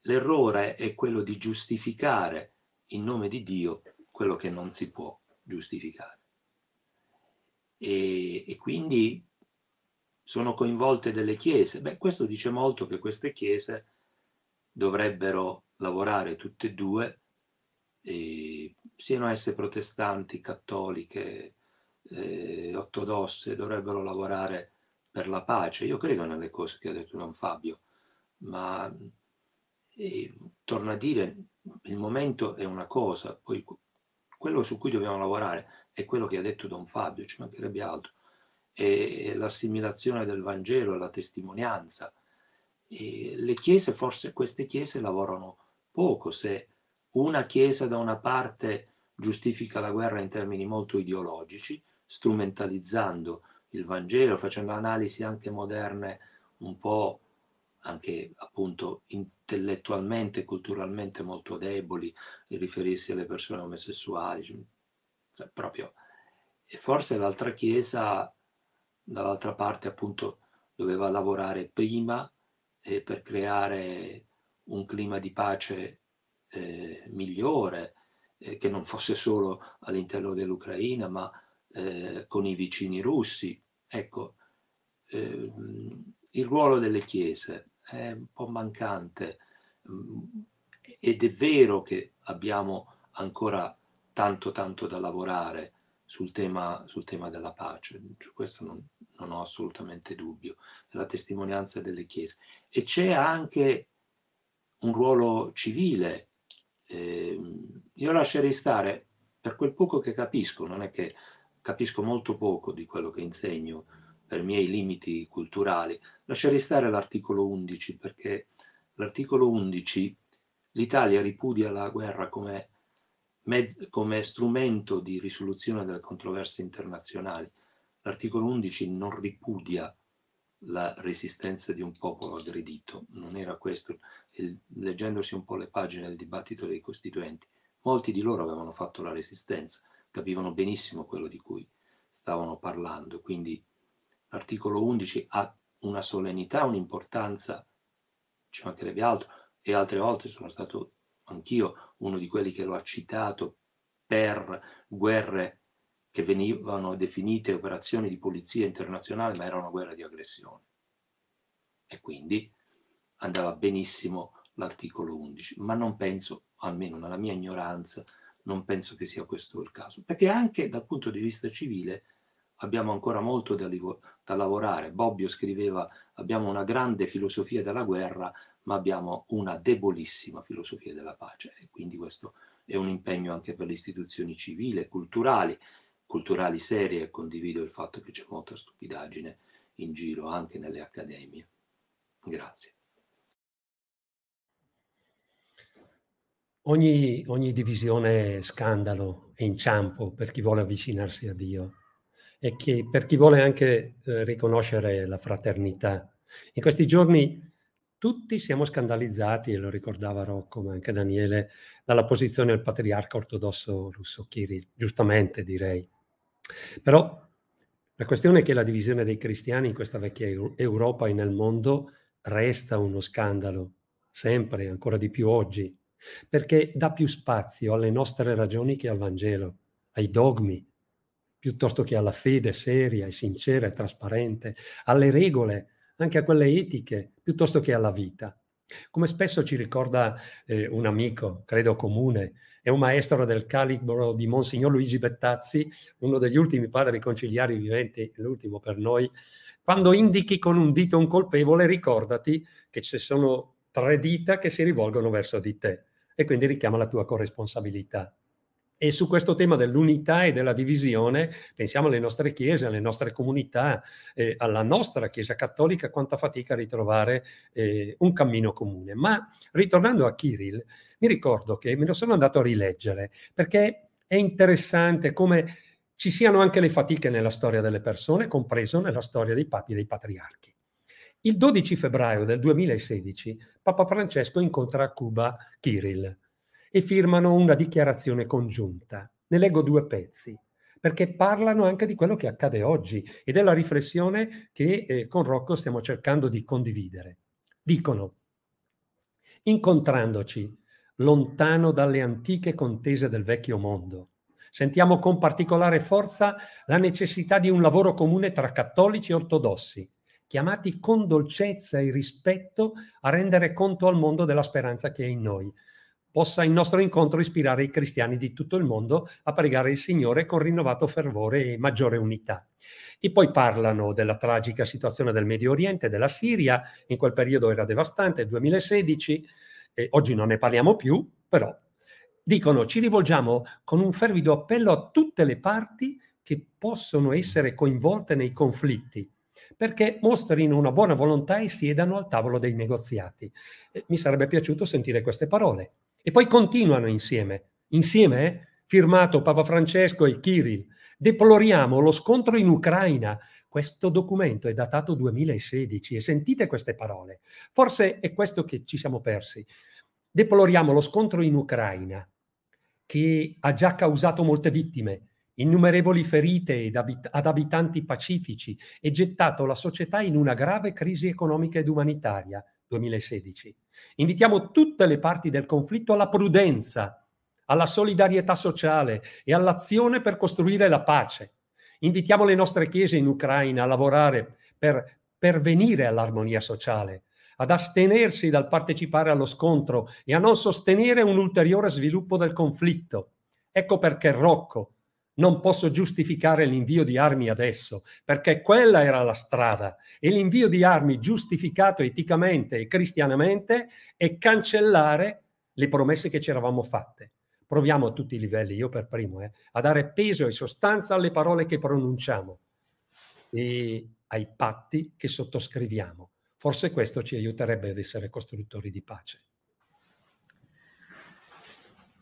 L'errore è quello di giustificare in nome di Dio quello che non si può giustificare. E, e quindi sono coinvolte delle chiese. Beh, questo dice molto che queste chiese dovrebbero lavorare tutte e due, e, siano esse protestanti, cattoliche, eh, ortodosse, dovrebbero lavorare per la pace. Io credo nelle cose che ha detto Don Fabio, ma eh, torno a dire, il momento è una cosa, poi quello su cui dobbiamo lavorare è quello che ha detto Don Fabio, ci mancherebbe altro, è l'assimilazione del Vangelo, la testimonianza. E le chiese, forse queste chiese lavorano poco, se una chiesa da una parte giustifica la guerra in termini molto ideologici, strumentalizzando il Vangelo, facendo analisi anche moderne un po' anche appunto intellettualmente e culturalmente molto deboli, riferirsi alle persone omosessuali, cioè, proprio. E forse l'altra chiesa, dall'altra parte appunto, doveva lavorare prima eh, per creare un clima di pace eh, migliore, eh, che non fosse solo all'interno dell'Ucraina, ma eh, con i vicini russi. Ecco, ehm, il ruolo delle chiese è un po' mancante mm, ed è vero che abbiamo ancora tanto tanto da lavorare sul tema, sul tema della pace, su questo non, non, ho assolutamente dubbio, la testimonianza delle chiese. E c'è anche un ruolo civile, eh, io lascerei stare, per quel poco che capisco, non è che capisco molto poco di quello che insegno, per miei limiti culturali, lasciare stare l'articolo 11 perché l'articolo 11 l'Italia ripudia la guerra come, come strumento di risoluzione delle controversie internazionali. L'articolo 11 non ripudia la resistenza di un popolo aggredito, non era questo. Il, leggendosi un po' le pagine del dibattito dei costituenti, molti di loro avevano fatto la resistenza, capivano benissimo quello di cui stavano parlando, quindi l'articolo 11 ha una solennità, un'importanza, ci mancherebbe altro, e altre volte sono stato anch'io uno di quelli che lo ha citato per guerre che venivano definite operazioni di polizia internazionale, ma era una guerra di aggressione. E quindi andava benissimo l'articolo 11, ma non penso, almeno nella mia ignoranza, non penso che sia questo il caso, perché anche dal punto di vista civile abbiamo ancora molto da, da lavorare. Bobbio scriveva abbiamo una grande filosofia della guerra ma abbiamo una debolissima filosofia della pace e quindi questo è un impegno anche per le istituzioni civili e culturali, culturali serie e condivido il fatto che c'è molta stupidaggine in giro anche nelle accademie. Grazie. Ogni, ogni divisione è scandalo e inciampo per chi vuole avvicinarsi a Dio e che per chi vuole anche eh, riconoscere la fraternità. In questi giorni tutti siamo scandalizzati, e lo ricordava Rocco, ma anche Daniele, dalla posizione del patriarca ortodosso russo Kirill, giustamente direi. Però la questione è che la divisione dei cristiani in questa vecchia Europa e nel mondo resta uno scandalo, sempre, ancora di più oggi, perché dà più spazio alle nostre ragioni che al Vangelo, ai dogmi, piuttosto che alla fede seria e sincera e trasparente, alle regole, anche a quelle etiche, piuttosto che alla vita. Come spesso ci ricorda eh, un amico, credo comune, è un maestro del calibro di Monsignor Luigi Bettazzi, uno degli ultimi padri conciliari viventi, l'ultimo per noi, quando indichi con un dito un colpevole, ricordati che ci sono tre dita che si rivolgono verso di te e quindi richiama la tua corresponsabilità. E su questo tema dell'unità e della divisione, pensiamo alle nostre chiese, alle nostre comunità, eh, alla nostra Chiesa Cattolica, quanta fatica a ritrovare eh, un cammino comune. Ma ritornando a Kirill, mi ricordo che me lo sono andato a rileggere, perché è interessante come ci siano anche le fatiche nella storia delle persone, compreso nella storia dei papi e dei patriarchi. Il 12 febbraio del 2016 Papa Francesco incontra a Cuba Kirill e firmano una dichiarazione congiunta. Ne leggo due pezzi perché parlano anche di quello che accade oggi e della riflessione che eh, con Rocco stiamo cercando di condividere. Dicono, incontrandoci lontano dalle antiche contese del vecchio mondo, sentiamo con particolare forza la necessità di un lavoro comune tra cattolici e ortodossi, chiamati con dolcezza e rispetto a rendere conto al mondo della speranza che è in noi possa il nostro incontro ispirare i cristiani di tutto il mondo a pregare il Signore con rinnovato fervore e maggiore unità. E poi parlano della tragica situazione del Medio Oriente, della Siria, in quel periodo era devastante, il 2016, oggi non ne parliamo più, però dicono ci rivolgiamo con un fervido appello a tutte le parti che possono essere coinvolte nei conflitti perché mostrino una buona volontà e siedano al tavolo dei negoziati. mi sarebbe piaciuto sentire queste parole. E poi continuano insieme. Insieme, eh? firmato Papa Francesco e Kirill. Deploriamo lo scontro in Ucraina. Questo documento è datato 2016 e sentite queste parole. Forse è questo che ci siamo persi. Deploriamo lo scontro in Ucraina che ha già causato molte vittime, innumerevoli ferite ad abitanti pacifici e gettato la società in una grave crisi economica ed umanitaria 2016. Invitiamo tutte le parti del conflitto alla prudenza, alla solidarietà sociale e all'azione per costruire la pace. Invitiamo le nostre chiese in Ucraina a lavorare per pervenire all'armonia sociale, ad astenersi dal partecipare allo scontro e a non sostenere un ulteriore sviluppo del conflitto. Ecco perché Rocco, non posso giustificare l'invio di armi adesso, perché quella era la strada e l'invio di armi giustificato eticamente e cristianamente è cancellare le promesse che ci eravamo fatte. Proviamo a tutti i livelli, io per primo, eh, a dare peso e sostanza alle parole che pronunciamo e ai patti che sottoscriviamo. Forse questo ci aiuterebbe ad essere costruttori di pace.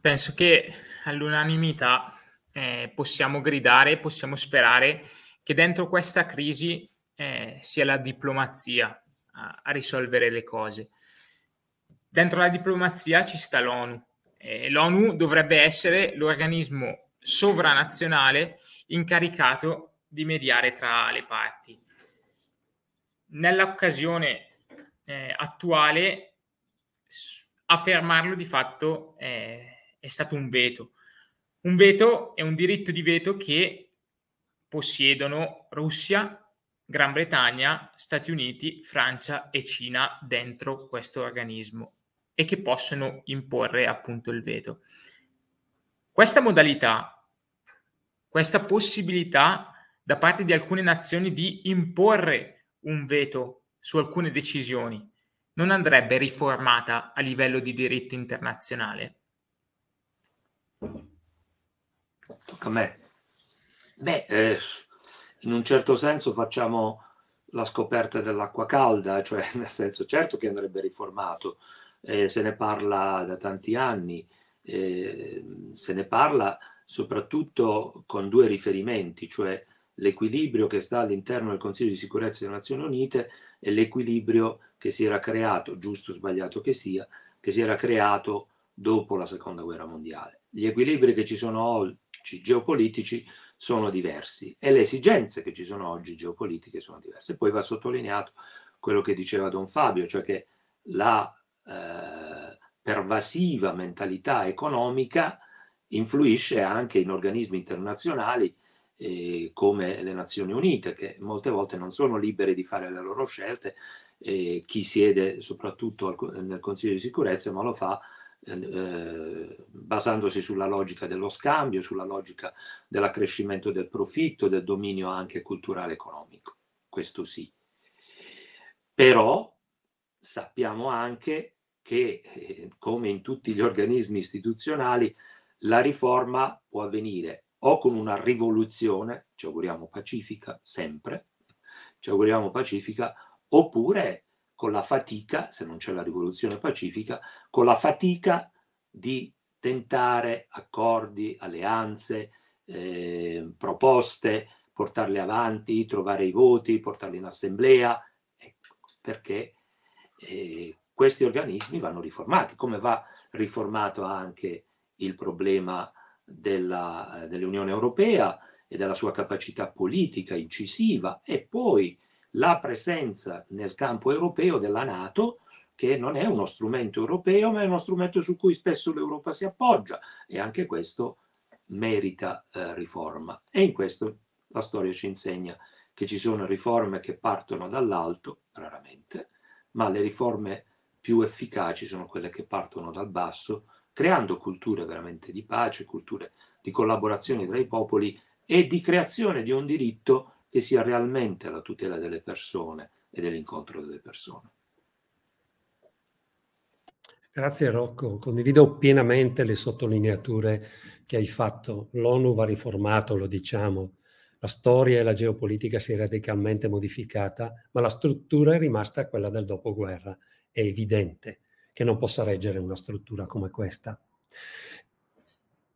Penso che all'unanimità eh, possiamo gridare, possiamo sperare che dentro questa crisi eh, sia la diplomazia a, a, risolvere le cose. Dentro la diplomazia ci sta l'ONU. Eh, L'ONU dovrebbe essere l'organismo sovranazionale incaricato di mediare tra le parti. Nell'occasione eh, attuale affermarlo di fatto eh, è stato un veto un veto è un diritto di veto che possiedono Russia, Gran Bretagna, Stati Uniti, Francia e Cina dentro questo organismo e che possono imporre appunto il veto. Questa modalità, questa possibilità da parte di alcune nazioni di imporre un veto su alcune decisioni non andrebbe riformata a livello di diritto internazionale? Tocca a me. Beh, eh, in un certo senso facciamo la scoperta dell'acqua calda, cioè nel senso certo che andrebbe riformato, eh, se ne parla da tanti anni, eh, se ne parla soprattutto con due riferimenti, cioè l'equilibrio che sta all'interno del Consiglio di sicurezza delle Nazioni Unite e l'equilibrio che si era creato, giusto o sbagliato che sia, che si era creato dopo la seconda guerra mondiale. Gli equilibri che ci sono economici, geopolitici sono diversi e le esigenze che ci sono oggi geopolitiche sono diverse. Poi va sottolineato quello che diceva Don Fabio, cioè che la eh, pervasiva mentalità economica influisce anche in organismi internazionali eh, come le Nazioni Unite, che molte volte non sono libere di fare le loro scelte, eh, chi siede soprattutto al, nel Consiglio di sicurezza, ma lo fa Ehm, eh, basandosi sulla logica dello scambio, sulla logica dell'accrescimento del profitto, del dominio anche culturale economico. Questo sì. Però sappiamo anche che, eh, come in tutti gli organismi istituzionali, la riforma può avvenire o con una rivoluzione, ci auguriamo pacifica sempre, ci auguriamo pacifica, oppure con la fatica, se non c'è la rivoluzione pacifica, con la fatica di tentare accordi, alleanze, eh, proposte, portarle avanti, trovare i voti, portarle in assemblea, ecco, perché eh, questi organismi vanno riformati, come va riformato anche il problema dell'Unione Europea e della sua capacità politica incisiva e poi la presenza nel campo europeo della Nato, che non è uno strumento europeo, ma è uno strumento su cui spesso l'Europa si appoggia e anche questo merita eh, riforma. E in questo la storia ci insegna che ci sono riforme che partono dall'alto, raramente, ma le riforme più efficaci sono quelle che partono dal basso, creando culture veramente di pace, culture di collaborazione tra i popoli e di creazione di un diritto che sia realmente la tutela delle persone e dell'incontro delle persone. Grazie Rocco, condivido pienamente le sottolineature che hai fatto. L'ONU va riformato, lo diciamo, la storia e la geopolitica si è radicalmente modificata, ma la struttura è rimasta quella del dopoguerra. È evidente che non possa reggere una struttura come questa.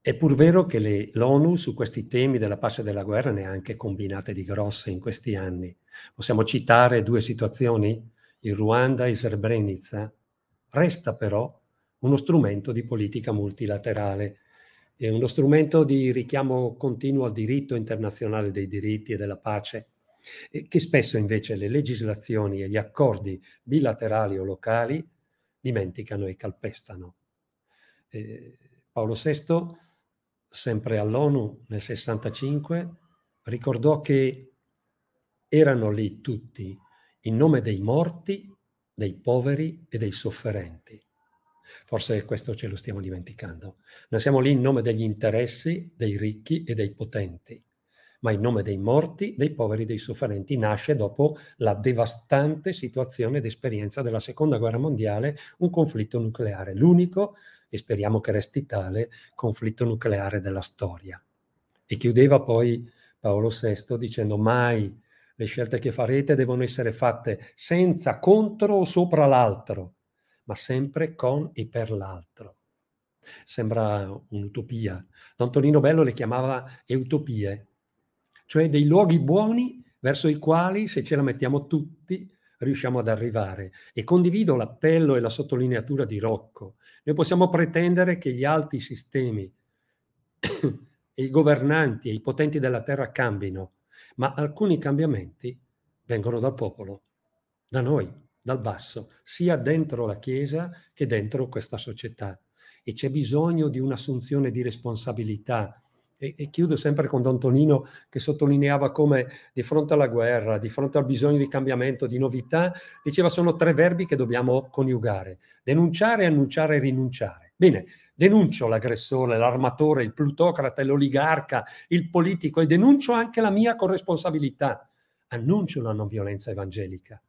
È pur vero che le, l'ONU su questi temi della pace e della guerra ne ha anche combinate di grosse in questi anni. Possiamo citare due situazioni, il Ruanda e il Srebrenica. Resta però uno strumento di politica multilaterale, è uno strumento di richiamo continuo al diritto internazionale dei diritti e della pace, che spesso invece le legislazioni e gli accordi bilaterali o locali dimenticano e calpestano. Eh, Paolo VI sempre all'ONU nel 65, ricordò che erano lì tutti in nome dei morti, dei poveri e dei sofferenti. Forse questo ce lo stiamo dimenticando. Non siamo lì in nome degli interessi dei ricchi e dei potenti, ma in nome dei morti, dei poveri e dei sofferenti nasce dopo la devastante situazione ed esperienza della Seconda Guerra Mondiale un conflitto nucleare, l'unico e speriamo che resti tale, conflitto nucleare della storia. E chiudeva poi Paolo VI dicendo mai le scelte che farete devono essere fatte senza contro o sopra l'altro, ma sempre con e per l'altro. Sembra un'utopia. Don Torino Bello le chiamava utopie, cioè dei luoghi buoni verso i quali, se ce la mettiamo tutti, riusciamo ad arrivare. E condivido l'appello e la sottolineatura di Rocco. Noi possiamo pretendere che gli alti sistemi e i governanti e i potenti della terra cambino, ma alcuni cambiamenti vengono dal popolo, da noi, dal basso, sia dentro la Chiesa che dentro questa società. E c'è bisogno di un'assunzione di responsabilità e, e chiudo sempre con Don Tonino che sottolineava come di fronte alla guerra, di fronte al bisogno di cambiamento, di novità, diceva sono tre verbi che dobbiamo coniugare, denunciare, annunciare e rinunciare. Bene, denuncio l'aggressore, l'armatore, il plutocrate, l'oligarca, il politico e denuncio anche la mia corresponsabilità. Annuncio la non violenza evangelica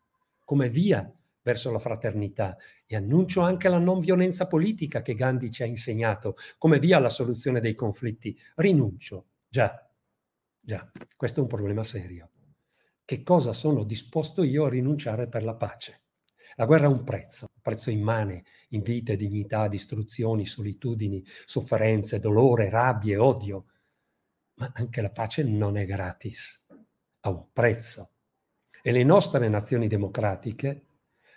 come via verso la fraternità e annuncio anche la non violenza politica che Gandhi ci ha insegnato come via alla soluzione dei conflitti. Rinuncio. Già, già, questo è un problema serio. Che cosa sono disposto io a rinunciare per la pace? La guerra ha un prezzo, un prezzo immane, in vite, dignità, distruzioni, solitudini, sofferenze, dolore, rabbie, odio. Ma anche la pace non è gratis, ha un prezzo. E le nostre nazioni democratiche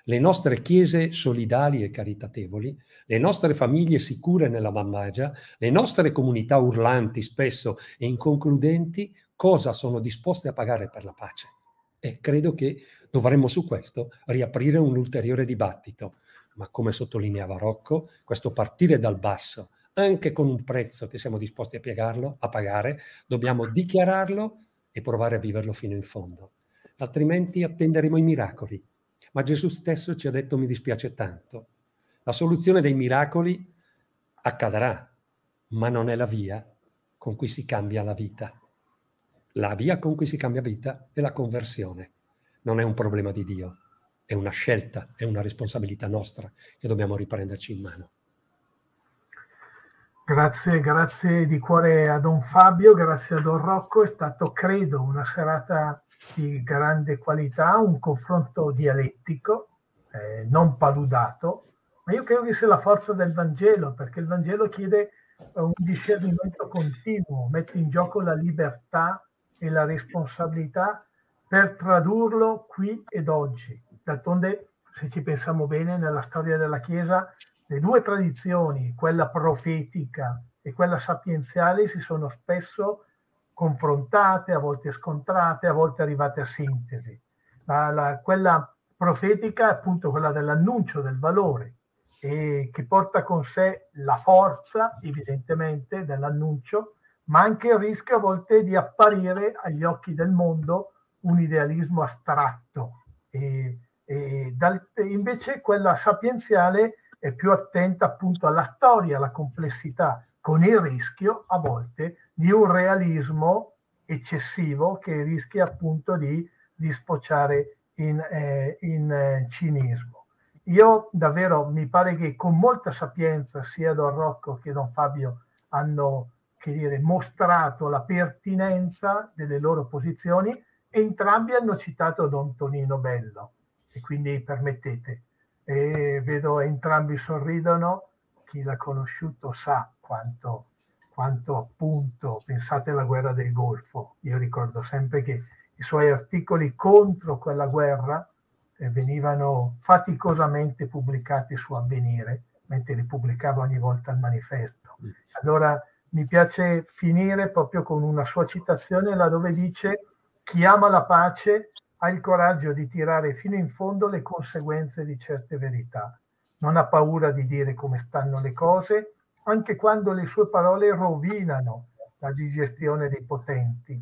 le nostre chiese solidali e caritatevoli, le nostre famiglie sicure nella mammagia, le nostre comunità urlanti spesso e inconcludenti, cosa sono disposte a pagare per la pace? E credo che dovremmo su questo riaprire un ulteriore dibattito. Ma come sottolineava Rocco, questo partire dal basso, anche con un prezzo che siamo disposti a, piegarlo, a pagare, dobbiamo dichiararlo e provare a viverlo fino in fondo. Altrimenti attenderemo i miracoli, ma Gesù stesso ci ha detto mi dispiace tanto. La soluzione dei miracoli accadrà, ma non è la via con cui si cambia la vita. La via con cui si cambia vita è la conversione. Non è un problema di Dio, è una scelta, è una responsabilità nostra che dobbiamo riprenderci in mano. Grazie, grazie di cuore a Don Fabio, grazie a Don Rocco, è stato credo una serata di grande qualità, un confronto dialettico, eh, non paludato, ma io credo che sia la forza del Vangelo, perché il Vangelo chiede eh, un discernimento continuo, mette in gioco la libertà e la responsabilità per tradurlo qui ed oggi. D'altronde, se ci pensiamo bene, nella storia della Chiesa le due tradizioni, quella profetica e quella sapienziale, si sono spesso confrontate, a volte scontrate, a volte arrivate a sintesi. La, la, quella profetica è appunto quella dell'annuncio del valore e che porta con sé la forza evidentemente dell'annuncio, ma anche il rischio a volte di apparire agli occhi del mondo un idealismo astratto. E, e dal, invece quella sapienziale è più attenta appunto alla storia, alla complessità, con il rischio a volte di un realismo eccessivo che rischia appunto di, di sfociare in, eh, in eh, cinismo. Io davvero mi pare che con molta sapienza sia Don Rocco che Don Fabio hanno che dire, mostrato la pertinenza delle loro posizioni, entrambi hanno citato Don Tonino Bello e quindi permettete, e vedo entrambi sorridono, chi l'ha conosciuto sa quanto quanto appunto pensate alla guerra del Golfo. Io ricordo sempre che i suoi articoli contro quella guerra eh, venivano faticosamente pubblicati su Avvenire, mentre li pubblicava ogni volta il manifesto. Mm. Allora mi piace finire proprio con una sua citazione laddove dice chi ama la pace ha il coraggio di tirare fino in fondo le conseguenze di certe verità, non ha paura di dire come stanno le cose anche quando le sue parole rovinano la digestione dei potenti.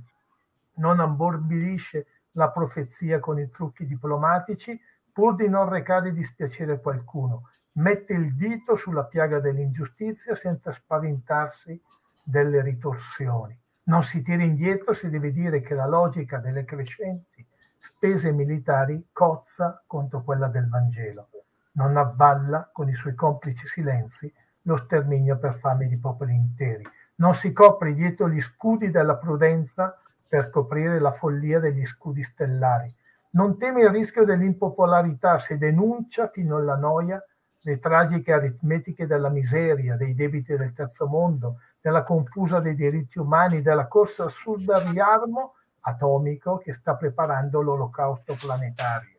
Non ammorbidisce la profezia con i trucchi diplomatici pur di non recare dispiacere a qualcuno. Mette il dito sulla piaga dell'ingiustizia senza spaventarsi delle ritorsioni. Non si tira indietro se deve dire che la logica delle crescenti spese militari cozza contro quella del Vangelo. Non avvalla con i suoi complici silenzi lo sterminio per fame di popoli interi. Non si copre dietro gli scudi della prudenza per coprire la follia degli scudi stellari. Non teme il rischio dell'impopolarità se denuncia fino alla noia le tragiche aritmetiche della miseria, dei debiti del terzo mondo, della confusa dei diritti umani, della corsa assurda al riarmo atomico che sta preparando l'olocausto planetario.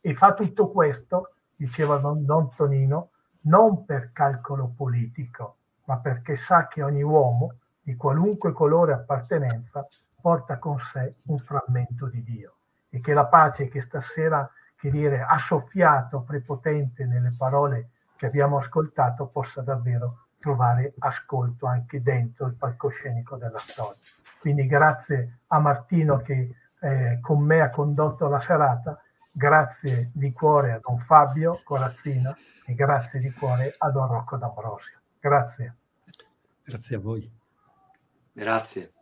E fa tutto questo, diceva Don Tonino, non per calcolo politico, ma perché sa che ogni uomo, di qualunque colore appartenenza, porta con sé un frammento di Dio e che la pace che stasera, che dire, ha soffiato prepotente nelle parole che abbiamo ascoltato possa davvero trovare ascolto anche dentro il palcoscenico della storia. Quindi grazie a Martino che eh, con me ha condotto la serata Grazie di cuore a Don Fabio Corazzino e grazie di cuore a Don Rocco D'Ambrosio. Grazie. Grazie a voi. Grazie.